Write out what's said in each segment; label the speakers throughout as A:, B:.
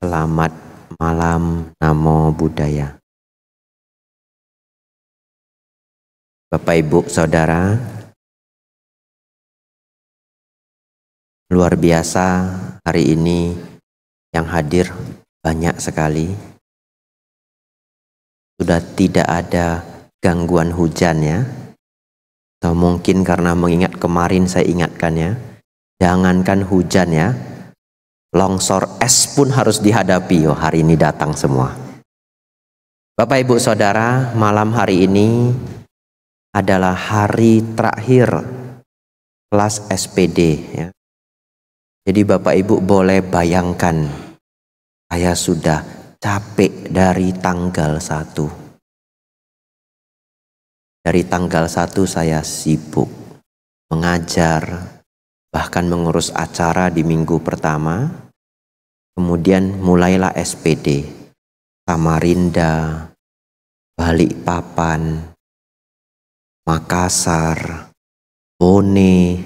A: Selamat malam, Namo Buddhaya. Bapak Ibu Saudara, luar biasa hari ini yang hadir banyak sekali. Sudah tidak ada
B: gangguan hujan ya. Atau mungkin karena mengingat kemarin saya
C: ingatkan ya. Jangankan hujan ya, Longsor es pun harus
B: dihadapi. Oh, hari ini datang semua. Bapak Ibu Saudara, malam hari ini adalah hari terakhir kelas SPD ya. Jadi Bapak Ibu boleh bayangkan saya sudah capek dari tanggal 1. Dari tanggal 1 saya sibuk mengajar, bahkan mengurus acara di minggu pertama. Kemudian mulailah SPD, Samarinda, Balikpapan, Makassar, Bone,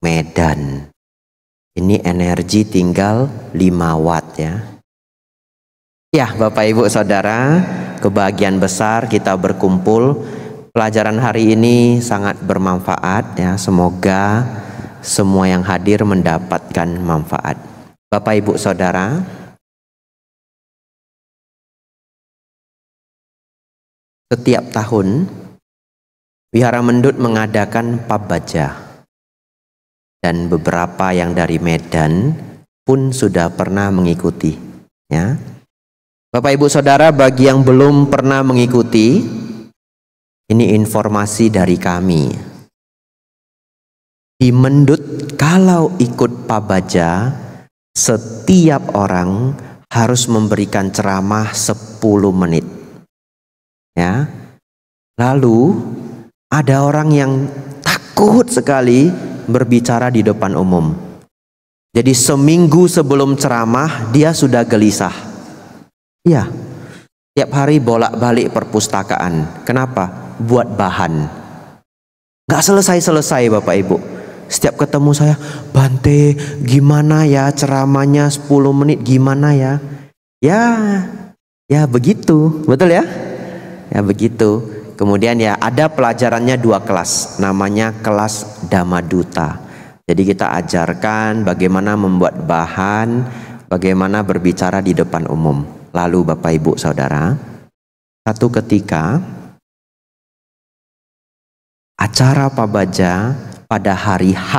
B: Medan. Ini energi tinggal 5 watt ya. Ya, Bapak Ibu Saudara, kebahagiaan besar kita
C: berkumpul. Pelajaran hari ini sangat bermanfaat ya. Semoga
A: semua yang hadir mendapatkan manfaat. Bapak, Ibu, Saudara, setiap tahun Wihara Mendut mengadakan pabaja
C: dan beberapa yang dari Medan pun sudah pernah mengikuti.
B: Ya. Bapak Ibu Saudara bagi yang belum pernah mengikuti ini informasi dari kami di mendut kalau ikut pabaja setiap orang
C: harus memberikan ceramah 10 menit. Ya. Lalu ada orang yang takut sekali berbicara di depan umum. Jadi seminggu sebelum ceramah dia sudah gelisah. Iya. Tiap hari bolak-balik perpustakaan. Kenapa? Buat bahan. Gak selesai-selesai Bapak Ibu setiap ketemu saya Bante gimana ya ceramahnya 10 menit gimana ya ya ya begitu betul ya ya begitu kemudian ya ada pelajarannya dua kelas namanya kelas damaduta jadi kita ajarkan bagaimana membuat bahan bagaimana
B: berbicara di depan umum lalu Bapak Ibu Saudara satu ketika acara pabaja pada hari
C: H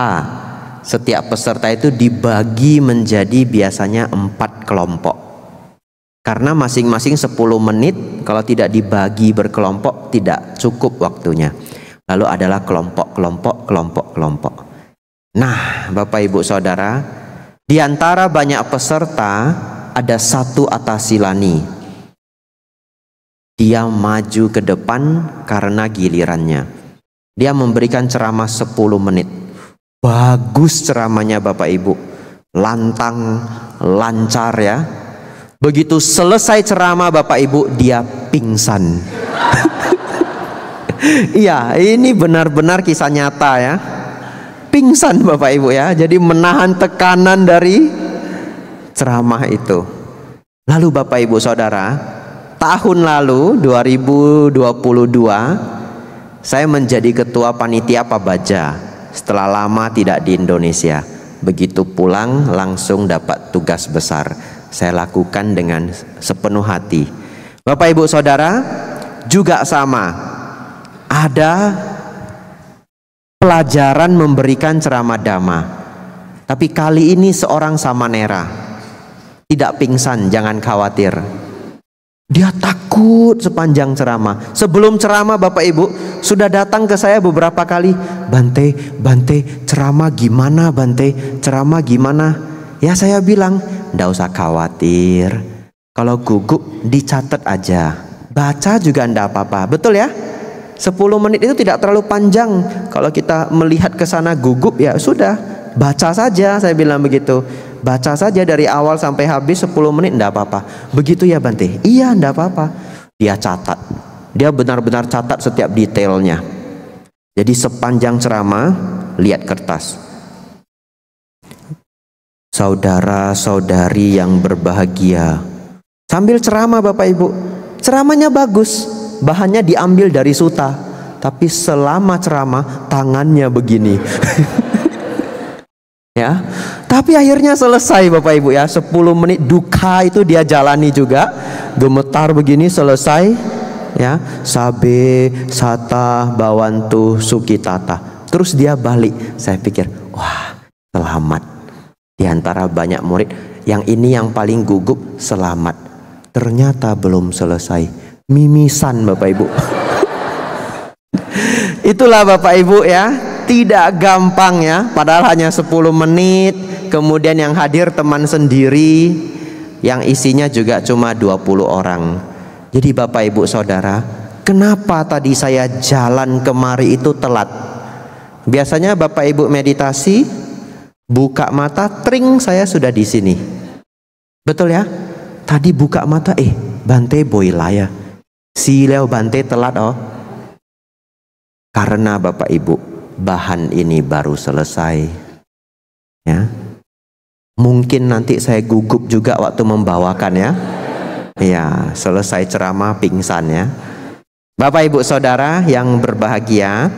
C: setiap peserta itu dibagi menjadi biasanya empat kelompok karena masing-masing 10 menit kalau tidak dibagi berkelompok tidak cukup waktunya lalu adalah kelompok-kelompok kelompok-kelompok nah Bapak Ibu Saudara di antara banyak peserta ada satu atasilani dia maju ke depan karena gilirannya dia memberikan ceramah 10 menit. Bagus ceramahnya Bapak Ibu. Lantang, lancar ya. Begitu selesai ceramah Bapak Ibu, dia pingsan. Iya, ini benar-benar kisah nyata ya. Pingsan Bapak Ibu ya. Jadi menahan tekanan dari ceramah itu. Lalu Bapak Ibu Saudara, tahun lalu 2022 saya menjadi ketua panitia pabaja setelah lama tidak di Indonesia. Begitu pulang langsung dapat tugas besar. Saya lakukan dengan sepenuh hati. Bapak Ibu Saudara juga sama. Ada pelajaran memberikan ceramah dhamma. Tapi kali ini seorang Samanera tidak pingsan, jangan khawatir. Dia takut sepanjang ceramah. Sebelum ceramah Bapak Ibu sudah datang ke saya beberapa kali, "Bante, Bante, ceramah gimana, Bante? Ceramah gimana?" Ya saya bilang, "Ndak usah khawatir. Kalau gugup dicatat aja. Baca juga ndak apa-apa." Betul ya? 10 menit itu tidak terlalu panjang. Kalau kita melihat ke sana gugup ya sudah, baca saja saya bilang begitu. Baca saja dari awal sampai habis 10 menit enggak apa-apa. Begitu ya Bante? Iya, enggak apa-apa. Dia catat. Dia benar-benar catat setiap detailnya. Jadi sepanjang ceramah lihat kertas.
B: Saudara-saudari yang berbahagia.
C: Sambil ceramah Bapak Ibu. Ceramahnya bagus, bahannya diambil dari suta. Tapi selama ceramah tangannya begini. ya. Tapi akhirnya selesai Bapak Ibu ya, 10 menit duka itu dia jalani juga. Gemetar begini selesai ya. Sabe sata bawantu sukitata. Terus dia balik. Saya pikir, wah, selamat. Di antara banyak murid, yang ini yang paling gugup selamat. Ternyata belum selesai. Mimisan Bapak Ibu. Itulah Bapak Ibu ya tidak gampang ya, padahal hanya 10 menit kemudian yang hadir teman sendiri yang isinya juga cuma 20 orang jadi Bapak Ibu Saudara kenapa tadi saya jalan kemari itu telat biasanya Bapak Ibu meditasi buka mata tring saya sudah di sini betul ya tadi buka mata eh Bante ya si Leo Bante telat
B: oh karena Bapak Ibu bahan ini baru selesai. Ya. Mungkin nanti saya gugup juga waktu
C: membawakan ya. Iya, selesai ceramah pingsan ya. Bapak
A: Ibu Saudara yang berbahagia,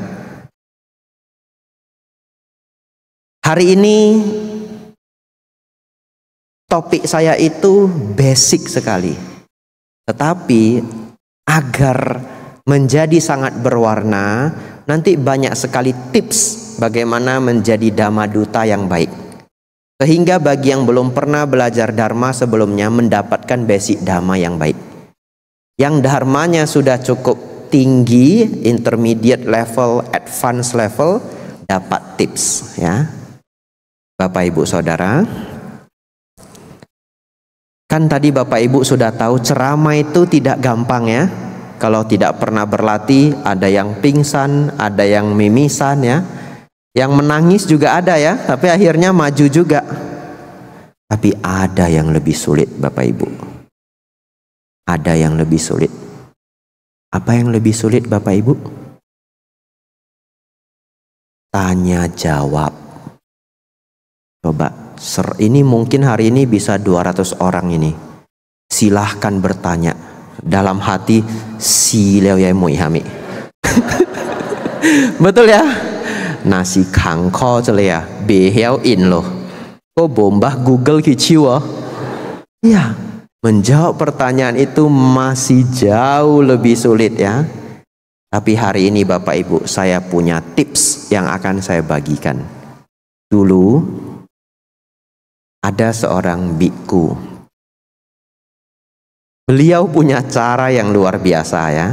A: Hari ini topik saya itu
B: basic sekali. Tetapi agar
C: menjadi sangat berwarna, nanti banyak sekali tips bagaimana menjadi duta yang baik. Sehingga bagi yang belum pernah belajar dharma sebelumnya mendapatkan basic dhamma yang baik. Yang dharmanya sudah cukup tinggi, intermediate level, advanced level, dapat tips ya. Bapak Ibu Saudara, kan tadi Bapak Ibu sudah tahu ceramah itu tidak gampang ya kalau tidak pernah berlatih, ada yang pingsan, ada yang mimisan ya. Yang menangis juga ada ya, tapi akhirnya maju juga. Tapi ada yang lebih sulit
A: Bapak Ibu. Ada yang lebih sulit. Apa yang lebih sulit Bapak Ibu? Tanya jawab.
B: Coba, ser ini mungkin hari ini bisa 200 orang
C: ini. Silahkan bertanya dalam hati si leo yai mui hami betul ya nasi kangko jele ya behel in loh kok bombah google kiciwa iya menjawab pertanyaan itu masih jauh lebih sulit ya tapi hari ini Bapak Ibu saya punya tips yang akan saya bagikan
A: dulu ada seorang biku Beliau punya cara yang luar biasa ya,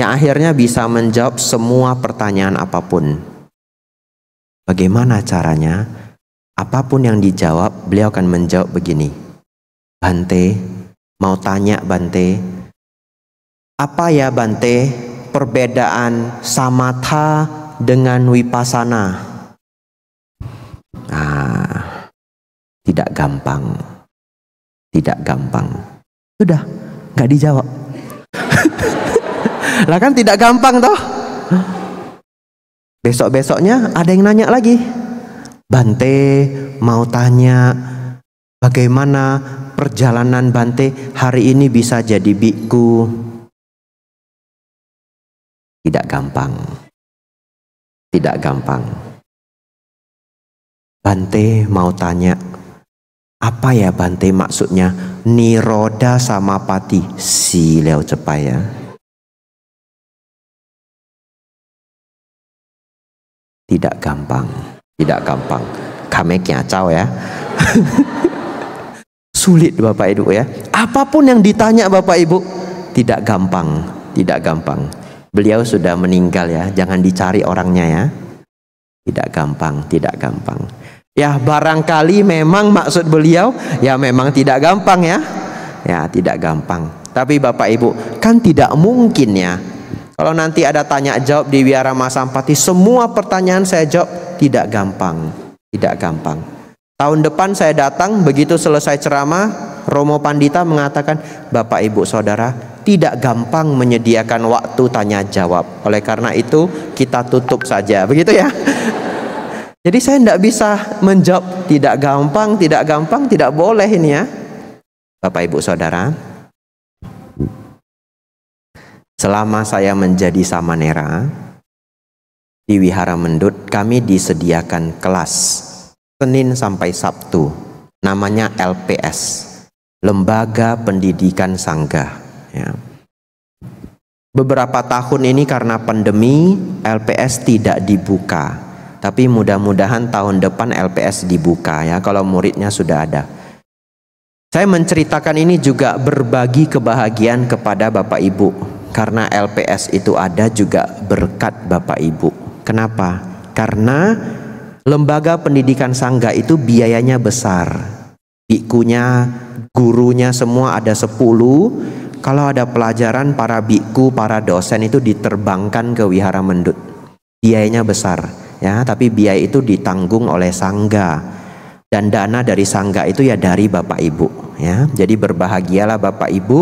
A: yang
C: akhirnya bisa menjawab semua pertanyaan apapun. Bagaimana caranya? Apapun yang dijawab, beliau akan menjawab begini. Bante, mau tanya Bante, apa ya Bante perbedaan samatha dengan wipasana?
B: Ah, tidak gampang. Tidak gampang. Sudah, nggak dijawab. lah kan
C: tidak gampang toh. Besok-besoknya ada yang nanya lagi. Bante mau tanya bagaimana perjalanan
A: Bante hari ini bisa jadi biku. Tidak gampang. Tidak gampang. Bante mau tanya apa ya Bante maksudnya niroda sama pati si leo ya? tidak gampang tidak gampang kameknya kacau ya sulit Bapak
C: Ibu ya apapun yang ditanya Bapak Ibu tidak gampang tidak gampang beliau sudah meninggal ya jangan dicari orangnya ya tidak gampang tidak gampang Ya barangkali memang maksud beliau ya memang tidak gampang ya. Ya tidak gampang. Tapi Bapak Ibu kan tidak mungkin ya. Kalau nanti ada tanya jawab di Wiara Masampati semua pertanyaan saya jawab tidak gampang. Tidak gampang. Tahun depan saya datang begitu selesai ceramah Romo Pandita mengatakan Bapak Ibu Saudara tidak gampang menyediakan waktu tanya jawab. Oleh karena itu kita tutup saja. Begitu ya. Jadi saya tidak bisa menjawab tidak gampang, tidak gampang, tidak boleh ini ya. Bapak Ibu Saudara, selama saya menjadi samanera di Wihara Mendut, kami disediakan kelas Senin sampai Sabtu. Namanya LPS, Lembaga Pendidikan Sangga. Ya. Beberapa tahun ini karena pandemi, LPS tidak dibuka tapi mudah-mudahan tahun depan LPS dibuka ya kalau muridnya sudah ada. Saya menceritakan ini juga berbagi kebahagiaan kepada Bapak Ibu karena LPS itu ada juga berkat Bapak Ibu. Kenapa? Karena lembaga pendidikan sangga itu biayanya besar. Bikunya, gurunya semua ada 10, kalau ada pelajaran para biku, para dosen itu diterbangkan ke wihara mendut. Biayanya besar ya tapi biaya itu ditanggung oleh sangga dan dana dari sangga itu ya dari Bapak Ibu ya. Jadi berbahagialah Bapak Ibu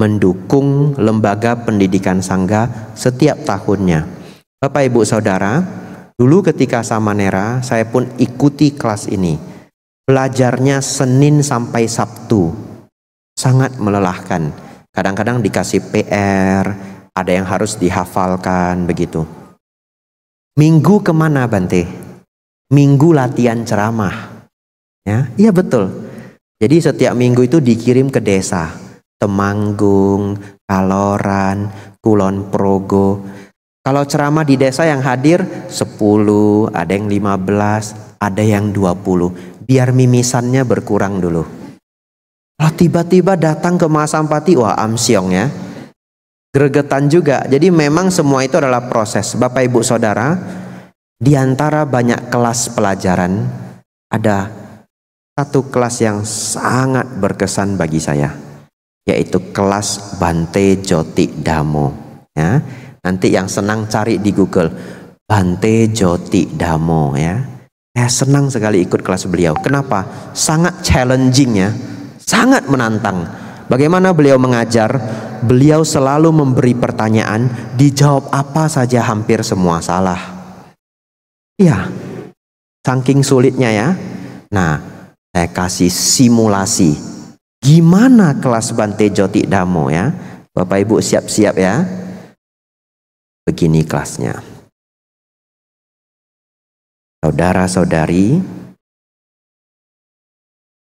C: mendukung lembaga pendidikan sangga setiap tahunnya. Bapak Ibu Saudara, dulu ketika Samanera saya pun ikuti kelas ini. Belajarnya Senin sampai Sabtu. Sangat melelahkan. Kadang-kadang dikasih PR, ada yang harus dihafalkan begitu. Minggu kemana Bante? Minggu latihan ceramah. Ya, iya betul. Jadi setiap minggu itu dikirim ke desa. Temanggung, Kaloran, Kulon Progo. Kalau ceramah di desa yang hadir 10, ada yang 15, ada yang 20. Biar mimisannya berkurang dulu. Kalau tiba-tiba datang ke Masampati, wah amsyong ya gregetan juga. Jadi memang semua itu adalah proses. Bapak Ibu Saudara, di antara banyak kelas pelajaran ada satu kelas yang sangat berkesan bagi saya, yaitu kelas Bante Joti Damo. Ya, nanti yang senang cari di Google Bante Joti Damo ya. Saya senang sekali ikut kelas beliau. Kenapa? Sangat challenging ya, sangat menantang Bagaimana beliau mengajar? Beliau selalu memberi pertanyaan, dijawab apa saja hampir semua salah. Iya, saking sulitnya ya. Nah, saya kasih simulasi.
B: Gimana kelas Bante Joti Damo ya? Bapak Ibu siap-siap ya.
A: Begini kelasnya. Saudara-saudari,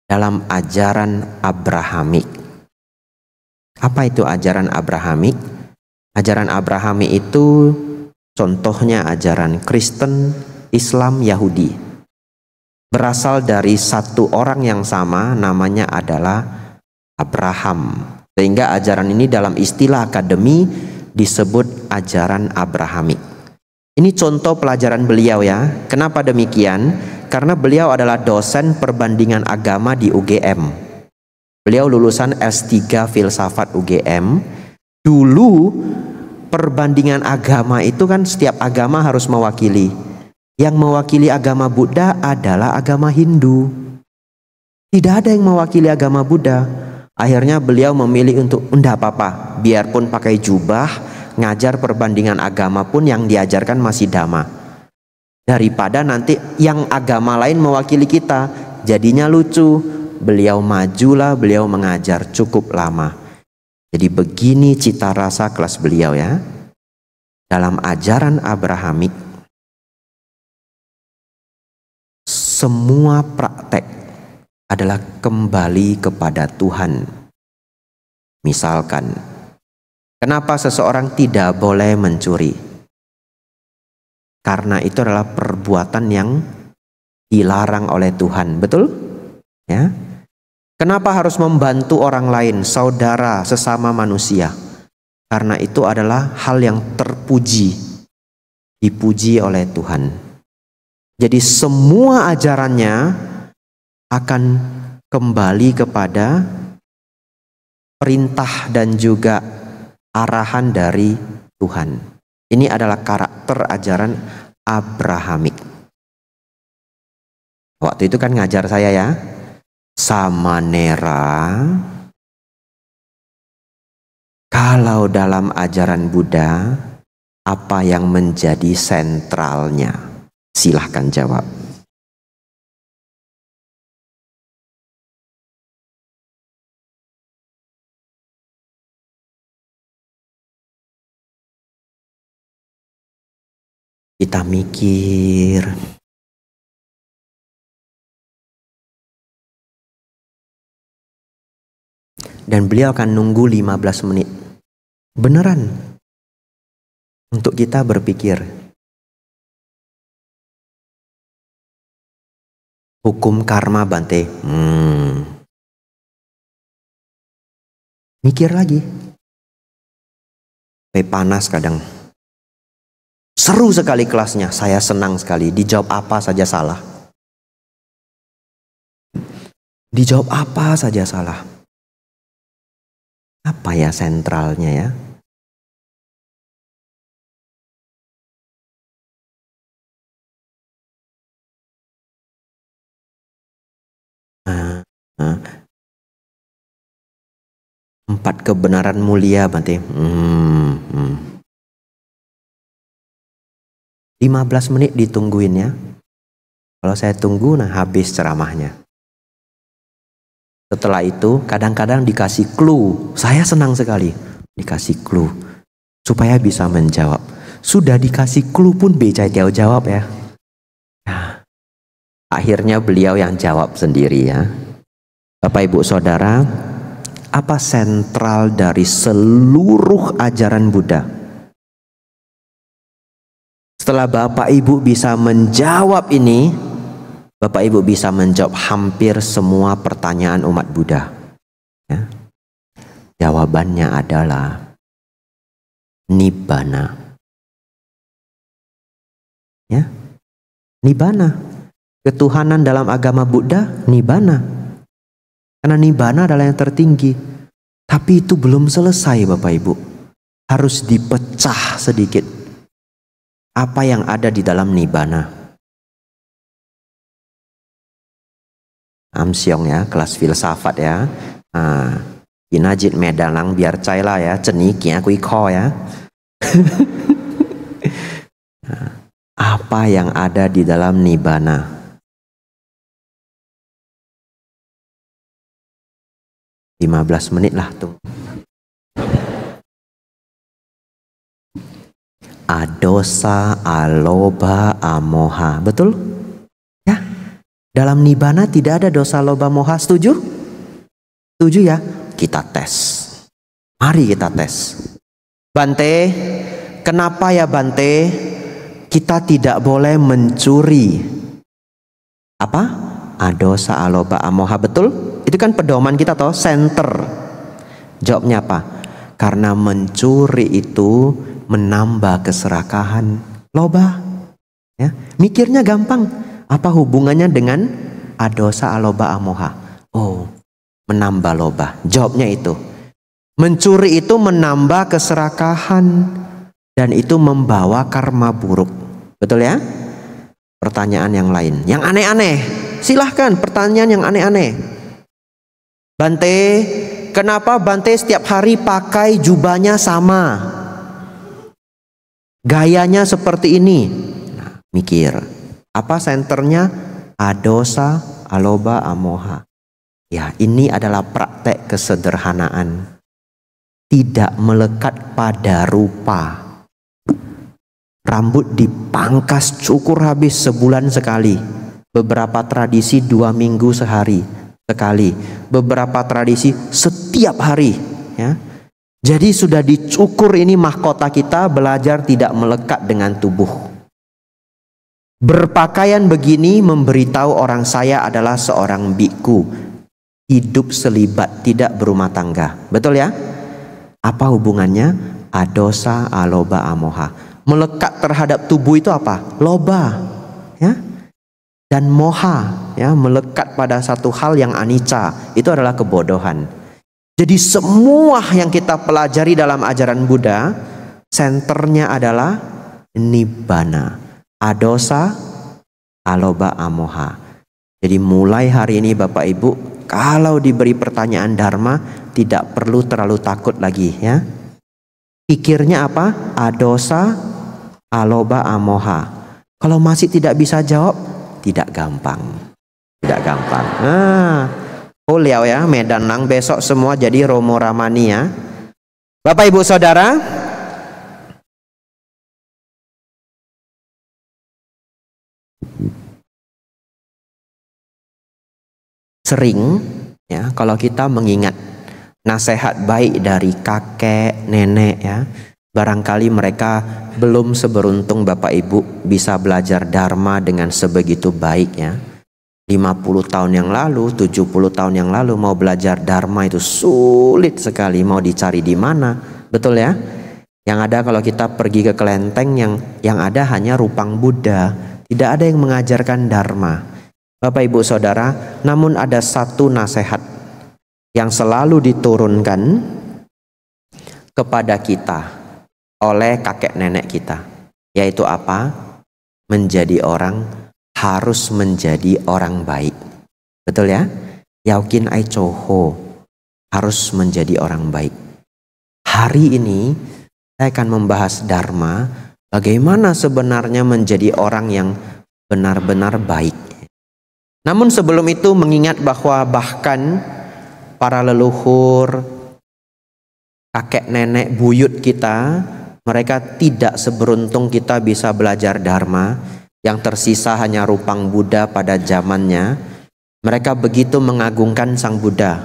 A: dalam ajaran Abrahamik
B: apa itu ajaran Abrahamik? Ajaran Abrahami
C: itu contohnya ajaran Kristen, Islam, Yahudi. Berasal dari satu orang yang sama namanya adalah Abraham. Sehingga ajaran ini dalam istilah akademi disebut ajaran Abrahamik. Ini contoh pelajaran beliau ya. Kenapa demikian? Karena beliau adalah dosen perbandingan agama di UGM. Beliau lulusan S3 filsafat UGM. Dulu perbandingan agama itu kan setiap agama harus mewakili. Yang mewakili agama Buddha adalah agama Hindu. Tidak ada yang mewakili agama Buddha. Akhirnya beliau memilih untuk enggak papa biarpun pakai jubah, ngajar perbandingan agama pun yang diajarkan masih dhamma. Daripada nanti yang agama lain mewakili kita, jadinya lucu beliau majulah, beliau mengajar
B: cukup lama. Jadi begini cita rasa kelas beliau ya. Dalam ajaran Abrahamik, semua praktek adalah kembali kepada Tuhan. Misalkan, kenapa seseorang tidak boleh mencuri? Karena itu adalah perbuatan yang dilarang oleh Tuhan, betul? Ya, Kenapa harus membantu
C: orang lain, saudara, sesama manusia? Karena itu adalah hal yang terpuji, dipuji oleh Tuhan. Jadi, semua ajarannya akan kembali kepada perintah dan juga arahan dari Tuhan.
B: Ini adalah karakter ajaran Abrahamik. Waktu itu kan ngajar saya ya, sama Samanera kalau dalam ajaran Buddha
A: apa yang menjadi sentralnya? Silahkan jawab. Kita mikir, dan beliau akan nunggu 15 menit. Beneran. Untuk kita berpikir. Hukum karma Bante. Hmm. Mikir lagi. Pe panas kadang.
B: Seru sekali kelasnya, saya senang sekali. Dijawab apa saja salah.
A: Dijawab apa saja salah apa ya sentralnya ya? Ah, ah. Empat kebenaran mulia berarti. Hmm, hmm. lima belas menit ditungguin ya. Kalau saya tunggu, nah habis ceramahnya. Setelah itu, kadang-kadang
C: dikasih clue. Saya senang sekali dikasih clue supaya bisa menjawab. Sudah dikasih clue pun beca jauh jawab ya. Nah, akhirnya beliau yang jawab sendiri ya. Bapak Ibu Saudara, apa sentral dari seluruh ajaran Buddha? Setelah Bapak Ibu bisa menjawab ini, Bapak Ibu bisa menjawab hampir semua pertanyaan umat Buddha. Ya.
A: Jawabannya adalah nibbana. Ya. Nibbana.
B: Ketuhanan dalam agama Buddha nibbana. Karena nibbana adalah yang tertinggi. Tapi itu belum selesai Bapak Ibu. Harus dipecah sedikit.
A: Apa yang ada di dalam nibbana? Amsyong ya, kelas filsafat ya. Nah,
B: inajit medalang biar cai lah ya, cenik ya, kui ko ya.
A: Ah, apa yang ada di dalam nibana? Lima belas menit lah tuh.
B: Adosa, aloba, amoha. Betul?
C: Dalam nibana tidak ada dosa loba moha, setuju? Setuju ya? Kita tes. Mari kita tes. Bante, kenapa ya Bante? Kita tidak boleh mencuri. Apa? Adosa ah, aloba amoha, betul? Itu kan pedoman kita toh, center. Jawabnya apa? Karena mencuri itu menambah keserakahan. Loba. Ya, mikirnya gampang apa hubungannya dengan adosa aloba amoha? Oh, menambah loba. Jawabnya itu. Mencuri itu menambah keserakahan dan itu membawa karma buruk. Betul ya? Pertanyaan yang lain. Yang aneh-aneh. Silahkan pertanyaan yang aneh-aneh. Bante, kenapa Bante setiap hari pakai jubahnya sama? Gayanya seperti ini. Nah, mikir. Apa senternya? Adosa, aloba, amoha. Ya, ini adalah praktek kesederhanaan. Tidak melekat pada rupa. Rambut dipangkas cukur habis sebulan sekali. Beberapa tradisi dua minggu sehari sekali. Beberapa tradisi setiap hari. Ya. Jadi sudah dicukur ini mahkota kita belajar tidak melekat dengan tubuh. Berpakaian begini memberitahu orang saya adalah seorang biku. Hidup selibat, tidak berumah tangga. Betul ya? Apa hubungannya? Adosa aloba amoha. Melekat terhadap tubuh itu apa? Loba. Ya? Dan moha, ya, melekat pada satu hal yang anica itu adalah kebodohan. Jadi semua yang kita pelajari dalam ajaran Buddha, senternya adalah nibbana adosa aloba amoha. Jadi mulai hari ini Bapak Ibu, kalau diberi pertanyaan dharma tidak perlu terlalu takut lagi ya. Pikirnya apa? Adosa aloba amoha. Kalau masih tidak bisa jawab, tidak gampang.
B: Tidak gampang.
C: Nah, Puliau ya, ya, Medan Nang besok semua jadi
A: Romo Ramania. Bapak Ibu Saudara, sering ya kalau kita mengingat
C: nasihat baik dari kakek, nenek ya. Barangkali mereka belum seberuntung Bapak Ibu bisa belajar dharma dengan sebegitu baiknya. 50 tahun yang lalu, 70 tahun yang lalu mau belajar dharma itu sulit sekali mau dicari di mana. Betul ya? Yang ada kalau kita pergi ke kelenteng yang yang ada hanya rupang Buddha, tidak ada yang mengajarkan dharma. Bapak Ibu Saudara, namun ada satu nasihat yang selalu diturunkan kepada kita oleh kakek nenek kita, yaitu apa? Menjadi orang harus menjadi orang baik. Betul ya? Yakin ai coho harus menjadi orang baik. Hari ini saya akan membahas dharma, bagaimana sebenarnya menjadi orang yang benar-benar baik namun sebelum itu mengingat bahwa bahkan para leluhur, kakek nenek buyut kita, mereka tidak seberuntung kita bisa belajar dharma yang tersisa hanya rupang Buddha pada zamannya. Mereka begitu mengagungkan sang Buddha.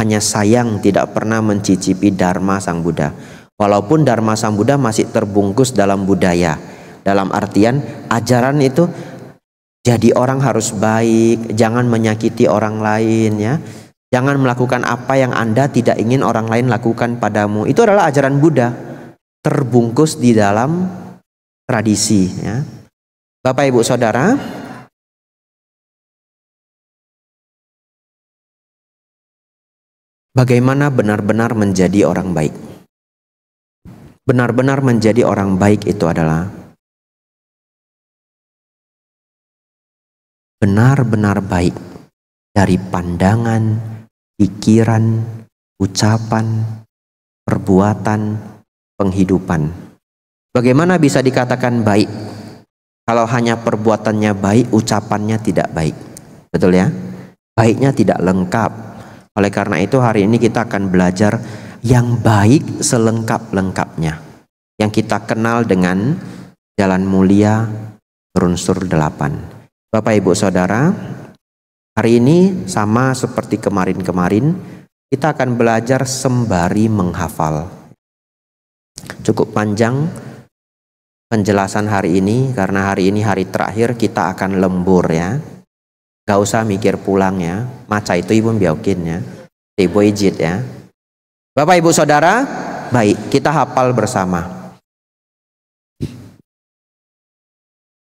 C: Hanya sayang tidak pernah mencicipi dharma sang Buddha. Walaupun dharma sang Buddha masih terbungkus dalam budaya. Dalam artian ajaran itu jadi orang harus baik, jangan menyakiti orang lain ya. Jangan melakukan apa yang Anda tidak ingin orang lain lakukan padamu. Itu adalah ajaran Buddha terbungkus di dalam
A: tradisi ya. Bapak Ibu Saudara, bagaimana benar-benar menjadi orang baik? Benar-benar menjadi orang baik itu adalah benar-benar baik dari pandangan, pikiran,
B: ucapan, perbuatan, penghidupan.
C: Bagaimana bisa dikatakan baik kalau hanya perbuatannya baik, ucapannya tidak baik? Betul ya? Baiknya tidak lengkap. Oleh karena itu hari ini kita akan belajar yang baik selengkap-lengkapnya. Yang kita kenal dengan jalan mulia berunsur delapan Bapak Ibu Saudara, hari ini sama seperti kemarin-kemarin, kita akan belajar sembari menghafal. Cukup panjang penjelasan hari ini karena hari ini hari terakhir kita akan lembur ya. Gak usah mikir pulang ya. Maca itu ibu Biokin ya. Ibu ijit ya.
B: Bapak ibu saudara, baik kita hafal bersama.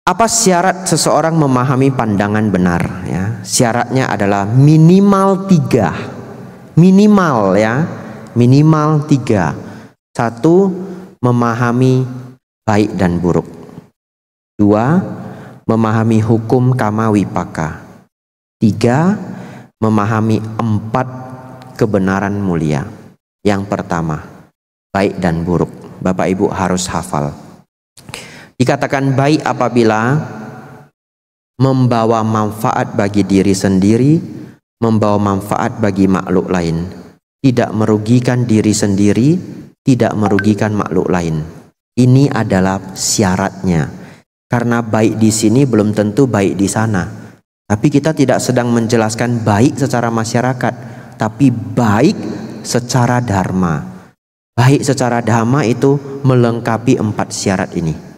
B: Apa syarat seseorang memahami pandangan benar?
C: Ya, syaratnya adalah minimal tiga, minimal ya, minimal tiga. Satu, memahami baik dan buruk. Dua, memahami hukum kamawi wipaka. Tiga, memahami empat kebenaran mulia. Yang pertama, baik dan buruk. Bapak Ibu harus hafal Dikatakan baik apabila membawa manfaat bagi diri sendiri, membawa manfaat bagi makhluk lain, tidak merugikan diri sendiri, tidak merugikan makhluk lain. Ini adalah syaratnya. Karena baik di sini belum tentu baik di sana. Tapi kita tidak sedang menjelaskan baik secara masyarakat, tapi baik secara dharma. Baik secara dharma itu melengkapi empat syarat ini.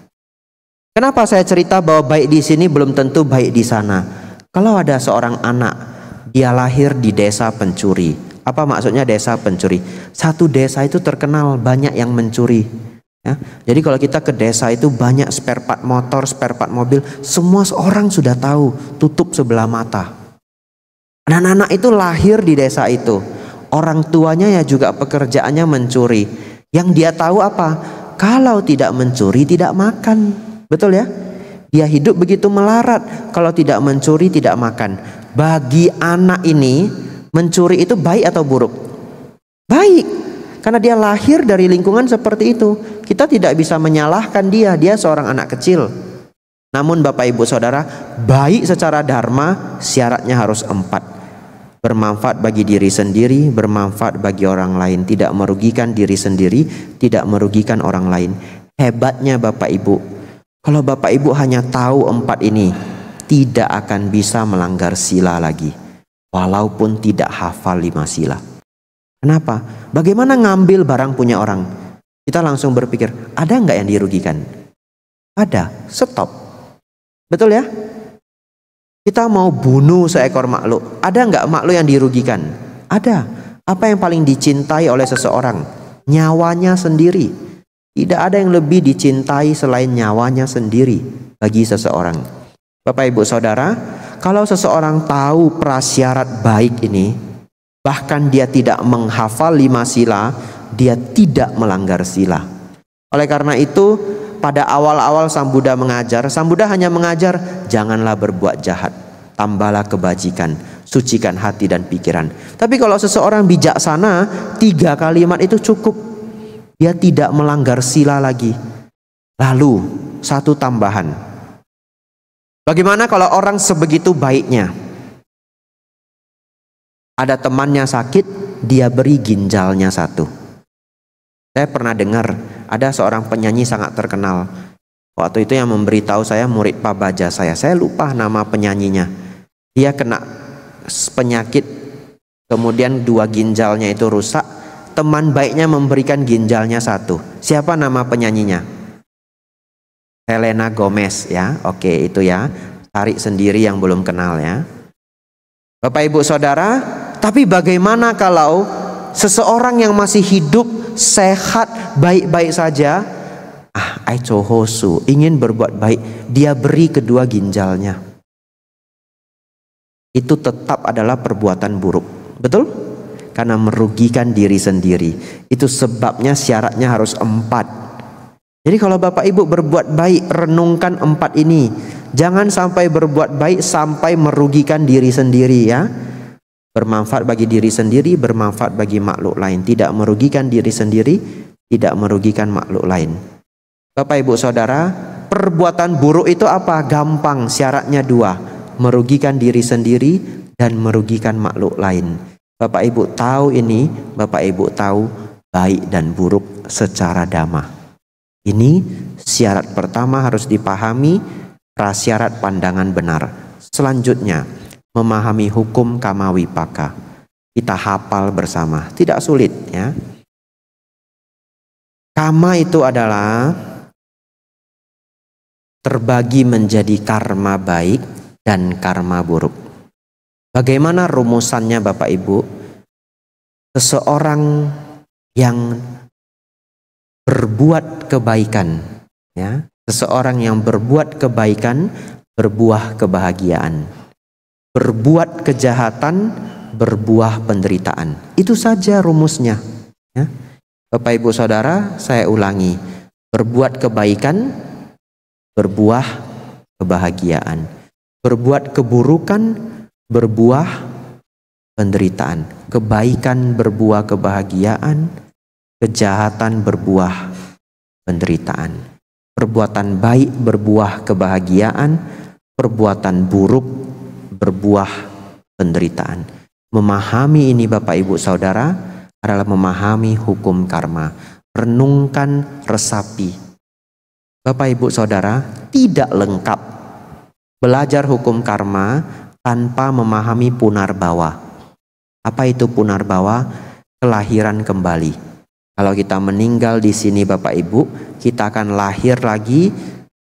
C: Kenapa saya cerita bahwa baik di sini belum tentu baik di sana? Kalau ada seorang anak, dia lahir di desa pencuri. Apa maksudnya desa pencuri? Satu desa itu terkenal banyak yang mencuri. Ya. Jadi kalau kita ke desa itu banyak spare part motor, spare part mobil, semua orang sudah tahu tutup sebelah mata. Dan anak-anak itu lahir di desa itu. Orang tuanya ya juga pekerjaannya mencuri. Yang dia tahu apa? Kalau tidak mencuri tidak makan. Betul ya? Dia hidup begitu melarat. Kalau tidak mencuri, tidak makan. Bagi anak ini, mencuri itu baik atau buruk? Baik. Karena dia lahir dari lingkungan seperti itu. Kita tidak bisa menyalahkan dia. Dia seorang anak kecil. Namun Bapak Ibu Saudara, baik secara dharma syaratnya harus empat. Bermanfaat bagi diri sendiri, bermanfaat bagi orang lain, tidak merugikan diri sendiri, tidak merugikan orang lain. Hebatnya Bapak Ibu, kalau Bapak Ibu hanya tahu empat ini, tidak akan bisa melanggar sila lagi. Walaupun tidak hafal lima sila. Kenapa? Bagaimana ngambil barang punya orang? Kita langsung berpikir, ada nggak yang dirugikan? Ada, stop. Betul ya? Kita mau bunuh seekor makhluk, ada nggak makhluk yang dirugikan? Ada. Apa yang paling dicintai oleh seseorang? Nyawanya sendiri. Tidak ada yang lebih dicintai selain nyawanya sendiri bagi seseorang. Bapak Ibu Saudara, kalau seseorang tahu prasyarat baik ini, bahkan dia tidak menghafal lima sila, dia tidak melanggar sila. Oleh karena itu, pada awal-awal Sang Buddha mengajar, Sang Buddha hanya mengajar, janganlah berbuat jahat, tambahlah kebajikan, sucikan hati dan pikiran. Tapi kalau seseorang bijaksana, tiga kalimat itu cukup. Dia tidak melanggar sila lagi. Lalu, satu tambahan. Bagaimana kalau orang sebegitu baiknya? Ada temannya sakit, dia beri ginjalnya satu. Saya pernah dengar ada seorang penyanyi sangat terkenal. Waktu itu yang memberitahu saya murid Pak Baja saya. Saya lupa nama penyanyinya. Dia kena penyakit kemudian dua ginjalnya itu rusak teman baiknya memberikan ginjalnya satu. Siapa nama penyanyinya? Helena Gomez ya. Oke, itu ya. Cari sendiri yang belum kenal ya. Bapak Ibu Saudara, tapi bagaimana kalau seseorang yang masih hidup sehat baik-baik saja ah aicohosu ingin berbuat baik dia beri kedua ginjalnya itu tetap adalah perbuatan buruk betul karena merugikan diri sendiri. Itu sebabnya syaratnya harus empat. Jadi kalau Bapak Ibu berbuat baik, renungkan empat ini. Jangan sampai berbuat baik sampai merugikan diri sendiri ya. Bermanfaat bagi diri sendiri, bermanfaat bagi makhluk lain. Tidak merugikan diri sendiri, tidak merugikan makhluk lain. Bapak Ibu Saudara, perbuatan buruk itu apa? Gampang, syaratnya dua. Merugikan diri sendiri dan merugikan makhluk lain. Bapak Ibu tahu ini, Bapak Ibu tahu baik dan buruk secara damai. Ini syarat pertama harus dipahami prasyarat pandangan benar. Selanjutnya, memahami hukum kamawipaka. Kita hafal bersama, tidak sulit
B: ya. Kama itu adalah terbagi menjadi karma baik dan karma buruk. Bagaimana rumusannya Bapak Ibu? Seseorang yang berbuat kebaikan,
C: ya. Seseorang yang berbuat kebaikan berbuah kebahagiaan. Berbuat kejahatan berbuah penderitaan. Itu saja rumusnya, ya. Bapak Ibu Saudara, saya ulangi. Berbuat kebaikan berbuah kebahagiaan. Berbuat keburukan berbuah penderitaan, kebaikan berbuah kebahagiaan, kejahatan berbuah penderitaan. Perbuatan baik berbuah kebahagiaan, perbuatan buruk berbuah penderitaan. Memahami ini Bapak Ibu Saudara adalah memahami hukum karma. Renungkan resapi. Bapak Ibu Saudara tidak lengkap. Belajar hukum karma tanpa memahami punar punarbawa. Apa itu punar punarbawa? Kelahiran kembali. Kalau kita meninggal di sini Bapak Ibu, kita akan lahir lagi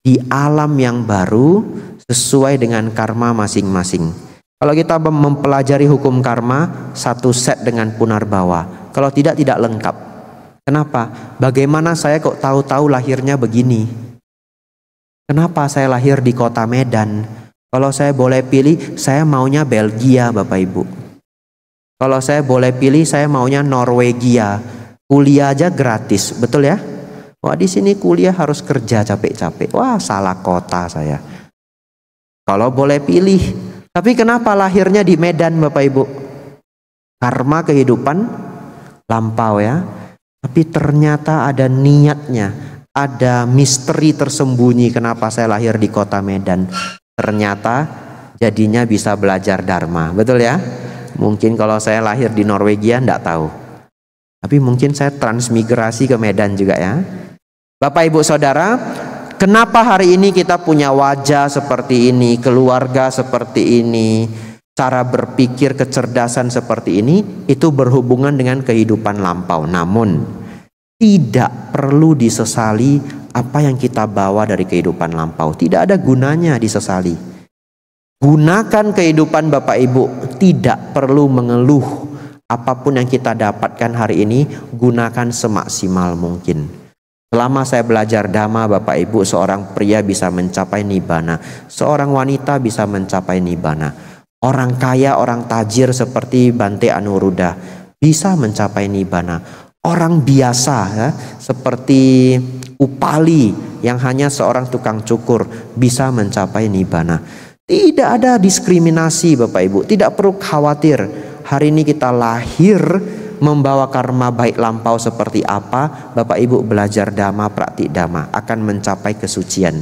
C: di alam yang baru sesuai dengan karma masing-masing. Kalau kita mempelajari hukum karma, satu set dengan punar punarbawa. Kalau tidak, tidak lengkap. Kenapa? Bagaimana saya kok tahu-tahu lahirnya begini? Kenapa saya lahir di kota Medan? Kalau saya boleh pilih, saya maunya Belgia, Bapak Ibu. Kalau saya boleh pilih, saya maunya Norwegia. Kuliah aja gratis, betul ya? Wah, di sini kuliah harus kerja capek-capek. Wah, salah kota saya. Kalau boleh pilih, tapi kenapa lahirnya di Medan, Bapak Ibu? Karma kehidupan lampau ya. Tapi ternyata ada niatnya, ada misteri tersembunyi kenapa saya lahir di kota Medan ternyata jadinya bisa belajar Dharma. Betul ya? Mungkin kalau saya lahir di Norwegia enggak tahu. Tapi mungkin saya transmigrasi ke Medan juga ya. Bapak Ibu Saudara, kenapa hari ini kita punya wajah seperti ini, keluarga seperti ini, cara berpikir kecerdasan seperti ini itu berhubungan dengan kehidupan lampau. Namun tidak perlu disesali apa yang kita bawa dari kehidupan lampau. Tidak ada gunanya disesali. Gunakan kehidupan Bapak Ibu, tidak perlu mengeluh. Apapun yang kita dapatkan hari ini, gunakan semaksimal mungkin. Selama saya belajar dhamma, Bapak Ibu, seorang pria bisa mencapai nibana, seorang wanita bisa mencapai nibana. Orang kaya, orang tajir seperti Bante Anuruddha bisa mencapai nibana orang biasa ya, seperti upali yang hanya seorang tukang cukur bisa mencapai nibana. Tidak ada diskriminasi Bapak Ibu, tidak perlu khawatir. Hari ini kita lahir membawa karma baik lampau seperti apa, Bapak Ibu belajar dhamma, praktik dhamma akan mencapai kesucian.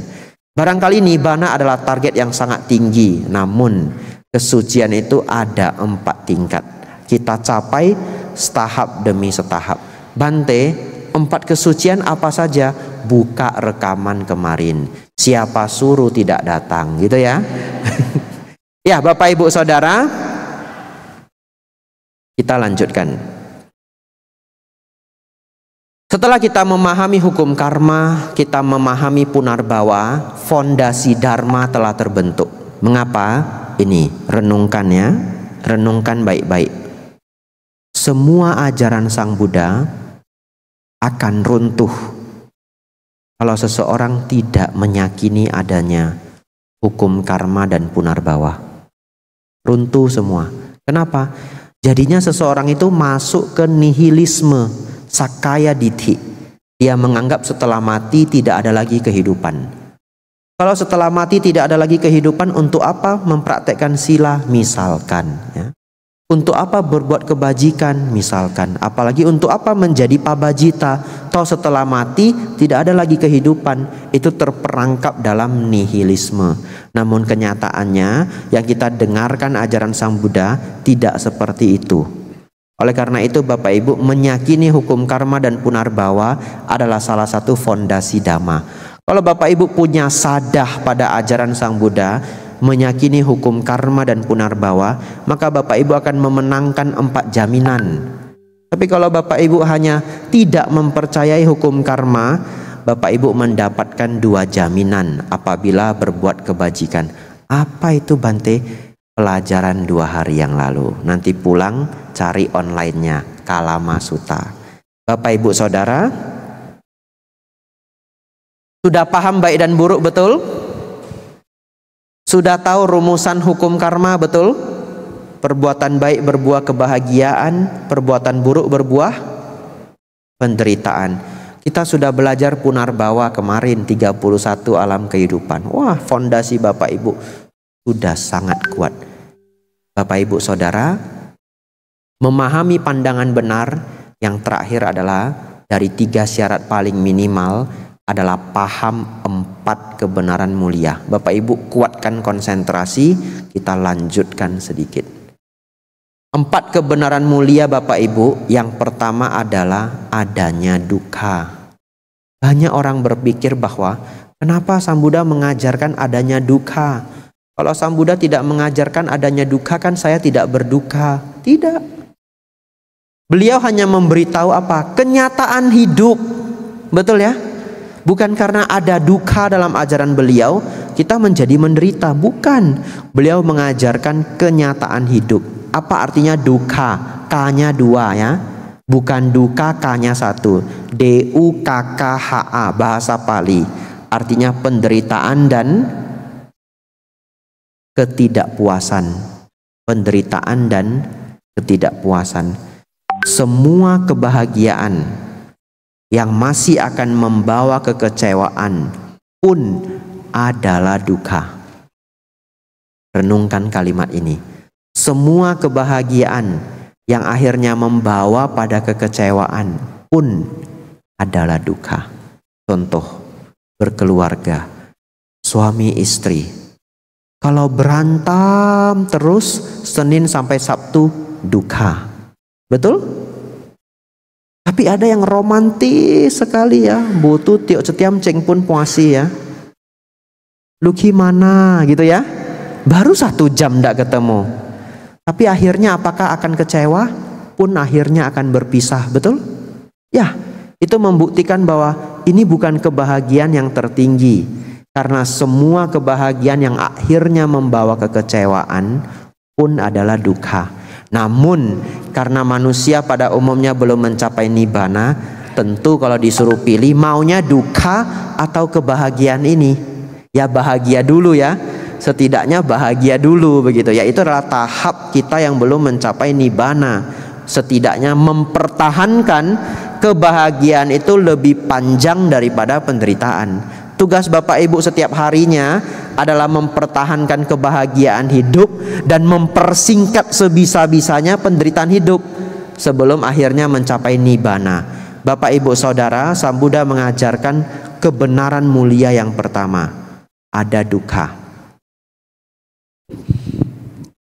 C: Barangkali nibana adalah target yang sangat tinggi, namun kesucian itu ada empat tingkat. Kita capai setahap demi setahap. Bante, empat kesucian apa saja? Buka rekaman kemarin. Siapa suruh tidak datang, gitu ya. ya, Bapak Ibu
B: Saudara, kita lanjutkan. Setelah kita memahami hukum karma, kita memahami
C: punarbawa, fondasi dharma telah terbentuk. Mengapa? Ini renungkan ya, renungkan baik-baik. Semua ajaran Sang
B: Buddha akan runtuh kalau seseorang tidak menyakini adanya hukum karma dan punar bawah.
C: Runtuh semua. Kenapa? Jadinya seseorang itu masuk ke nihilisme, sakaya diti. Dia menganggap setelah mati tidak ada lagi kehidupan. Kalau setelah mati tidak ada lagi kehidupan untuk apa? Mempraktekkan sila misalkan. Ya. Untuk apa berbuat kebajikan misalkan Apalagi untuk apa menjadi pabajita Tahu setelah mati tidak ada lagi kehidupan Itu terperangkap dalam nihilisme Namun kenyataannya yang kita dengarkan ajaran Sang Buddha Tidak seperti itu Oleh karena itu Bapak Ibu menyakini hukum karma dan punarbawa Adalah salah satu fondasi dhamma kalau Bapak Ibu punya sadah pada ajaran Sang Buddha meyakini hukum karma dan punarbawa, maka Bapak Ibu akan memenangkan empat jaminan. Tapi kalau Bapak Ibu hanya tidak mempercayai hukum karma, Bapak Ibu mendapatkan dua jaminan apabila berbuat kebajikan. Apa itu Bante? Pelajaran dua hari yang lalu. Nanti pulang cari online-nya, Kalama Suta.
B: Bapak Ibu Saudara, sudah paham baik dan buruk betul? Sudah tahu rumusan hukum karma betul?
C: Perbuatan baik berbuah kebahagiaan, perbuatan buruk berbuah penderitaan. Kita sudah belajar punar bawah kemarin 31 alam kehidupan. Wah, fondasi Bapak Ibu sudah sangat kuat. Bapak Ibu Saudara, memahami pandangan benar yang terakhir adalah dari tiga syarat paling minimal adalah paham empat kebenaran mulia. Bapak Ibu kuatkan konsentrasi, kita lanjutkan sedikit. Empat kebenaran mulia Bapak Ibu, yang pertama adalah adanya duka. Banyak orang berpikir bahwa kenapa Buddha mengajarkan adanya duka? Kalau Buddha tidak mengajarkan adanya duka kan saya tidak berduka. Tidak. Beliau hanya memberitahu apa? Kenyataan hidup. Betul ya? bukan karena ada duka dalam ajaran beliau kita menjadi menderita, bukan. Beliau mengajarkan kenyataan hidup. Apa artinya duka? K-nya dua ya. Bukan duka K-nya satu. D U K K H A bahasa Pali. Artinya penderitaan dan ketidakpuasan. Penderitaan dan ketidakpuasan. Semua kebahagiaan yang masih akan membawa kekecewaan pun adalah duka. Renungkan kalimat ini. Semua kebahagiaan yang akhirnya membawa pada kekecewaan pun adalah duka. Contoh, berkeluarga, suami istri. Kalau berantam terus Senin sampai Sabtu, duka. Betul? Tapi ada yang romantis sekali ya, butuh tiok setiam ceng pun puasi ya. Lu gimana gitu ya? Baru satu jam tidak ketemu. Tapi akhirnya apakah akan kecewa? Pun akhirnya akan berpisah, betul? Ya, itu membuktikan bahwa ini bukan kebahagiaan yang tertinggi. Karena semua kebahagiaan yang akhirnya membawa kekecewaan pun adalah duka. Namun karena manusia pada umumnya belum mencapai nibana, tentu kalau disuruh pilih maunya duka atau kebahagiaan ini. Ya bahagia dulu ya. Setidaknya bahagia dulu begitu ya. Itu adalah tahap kita yang belum mencapai nibana. Setidaknya mempertahankan kebahagiaan itu lebih panjang daripada penderitaan Tugas Bapak Ibu setiap harinya adalah mempertahankan kebahagiaan hidup dan mempersingkat sebisa-bisanya penderitaan hidup sebelum akhirnya mencapai nibana. Bapak Ibu Saudara, Sang Buddha mengajarkan kebenaran mulia yang pertama. Ada duka.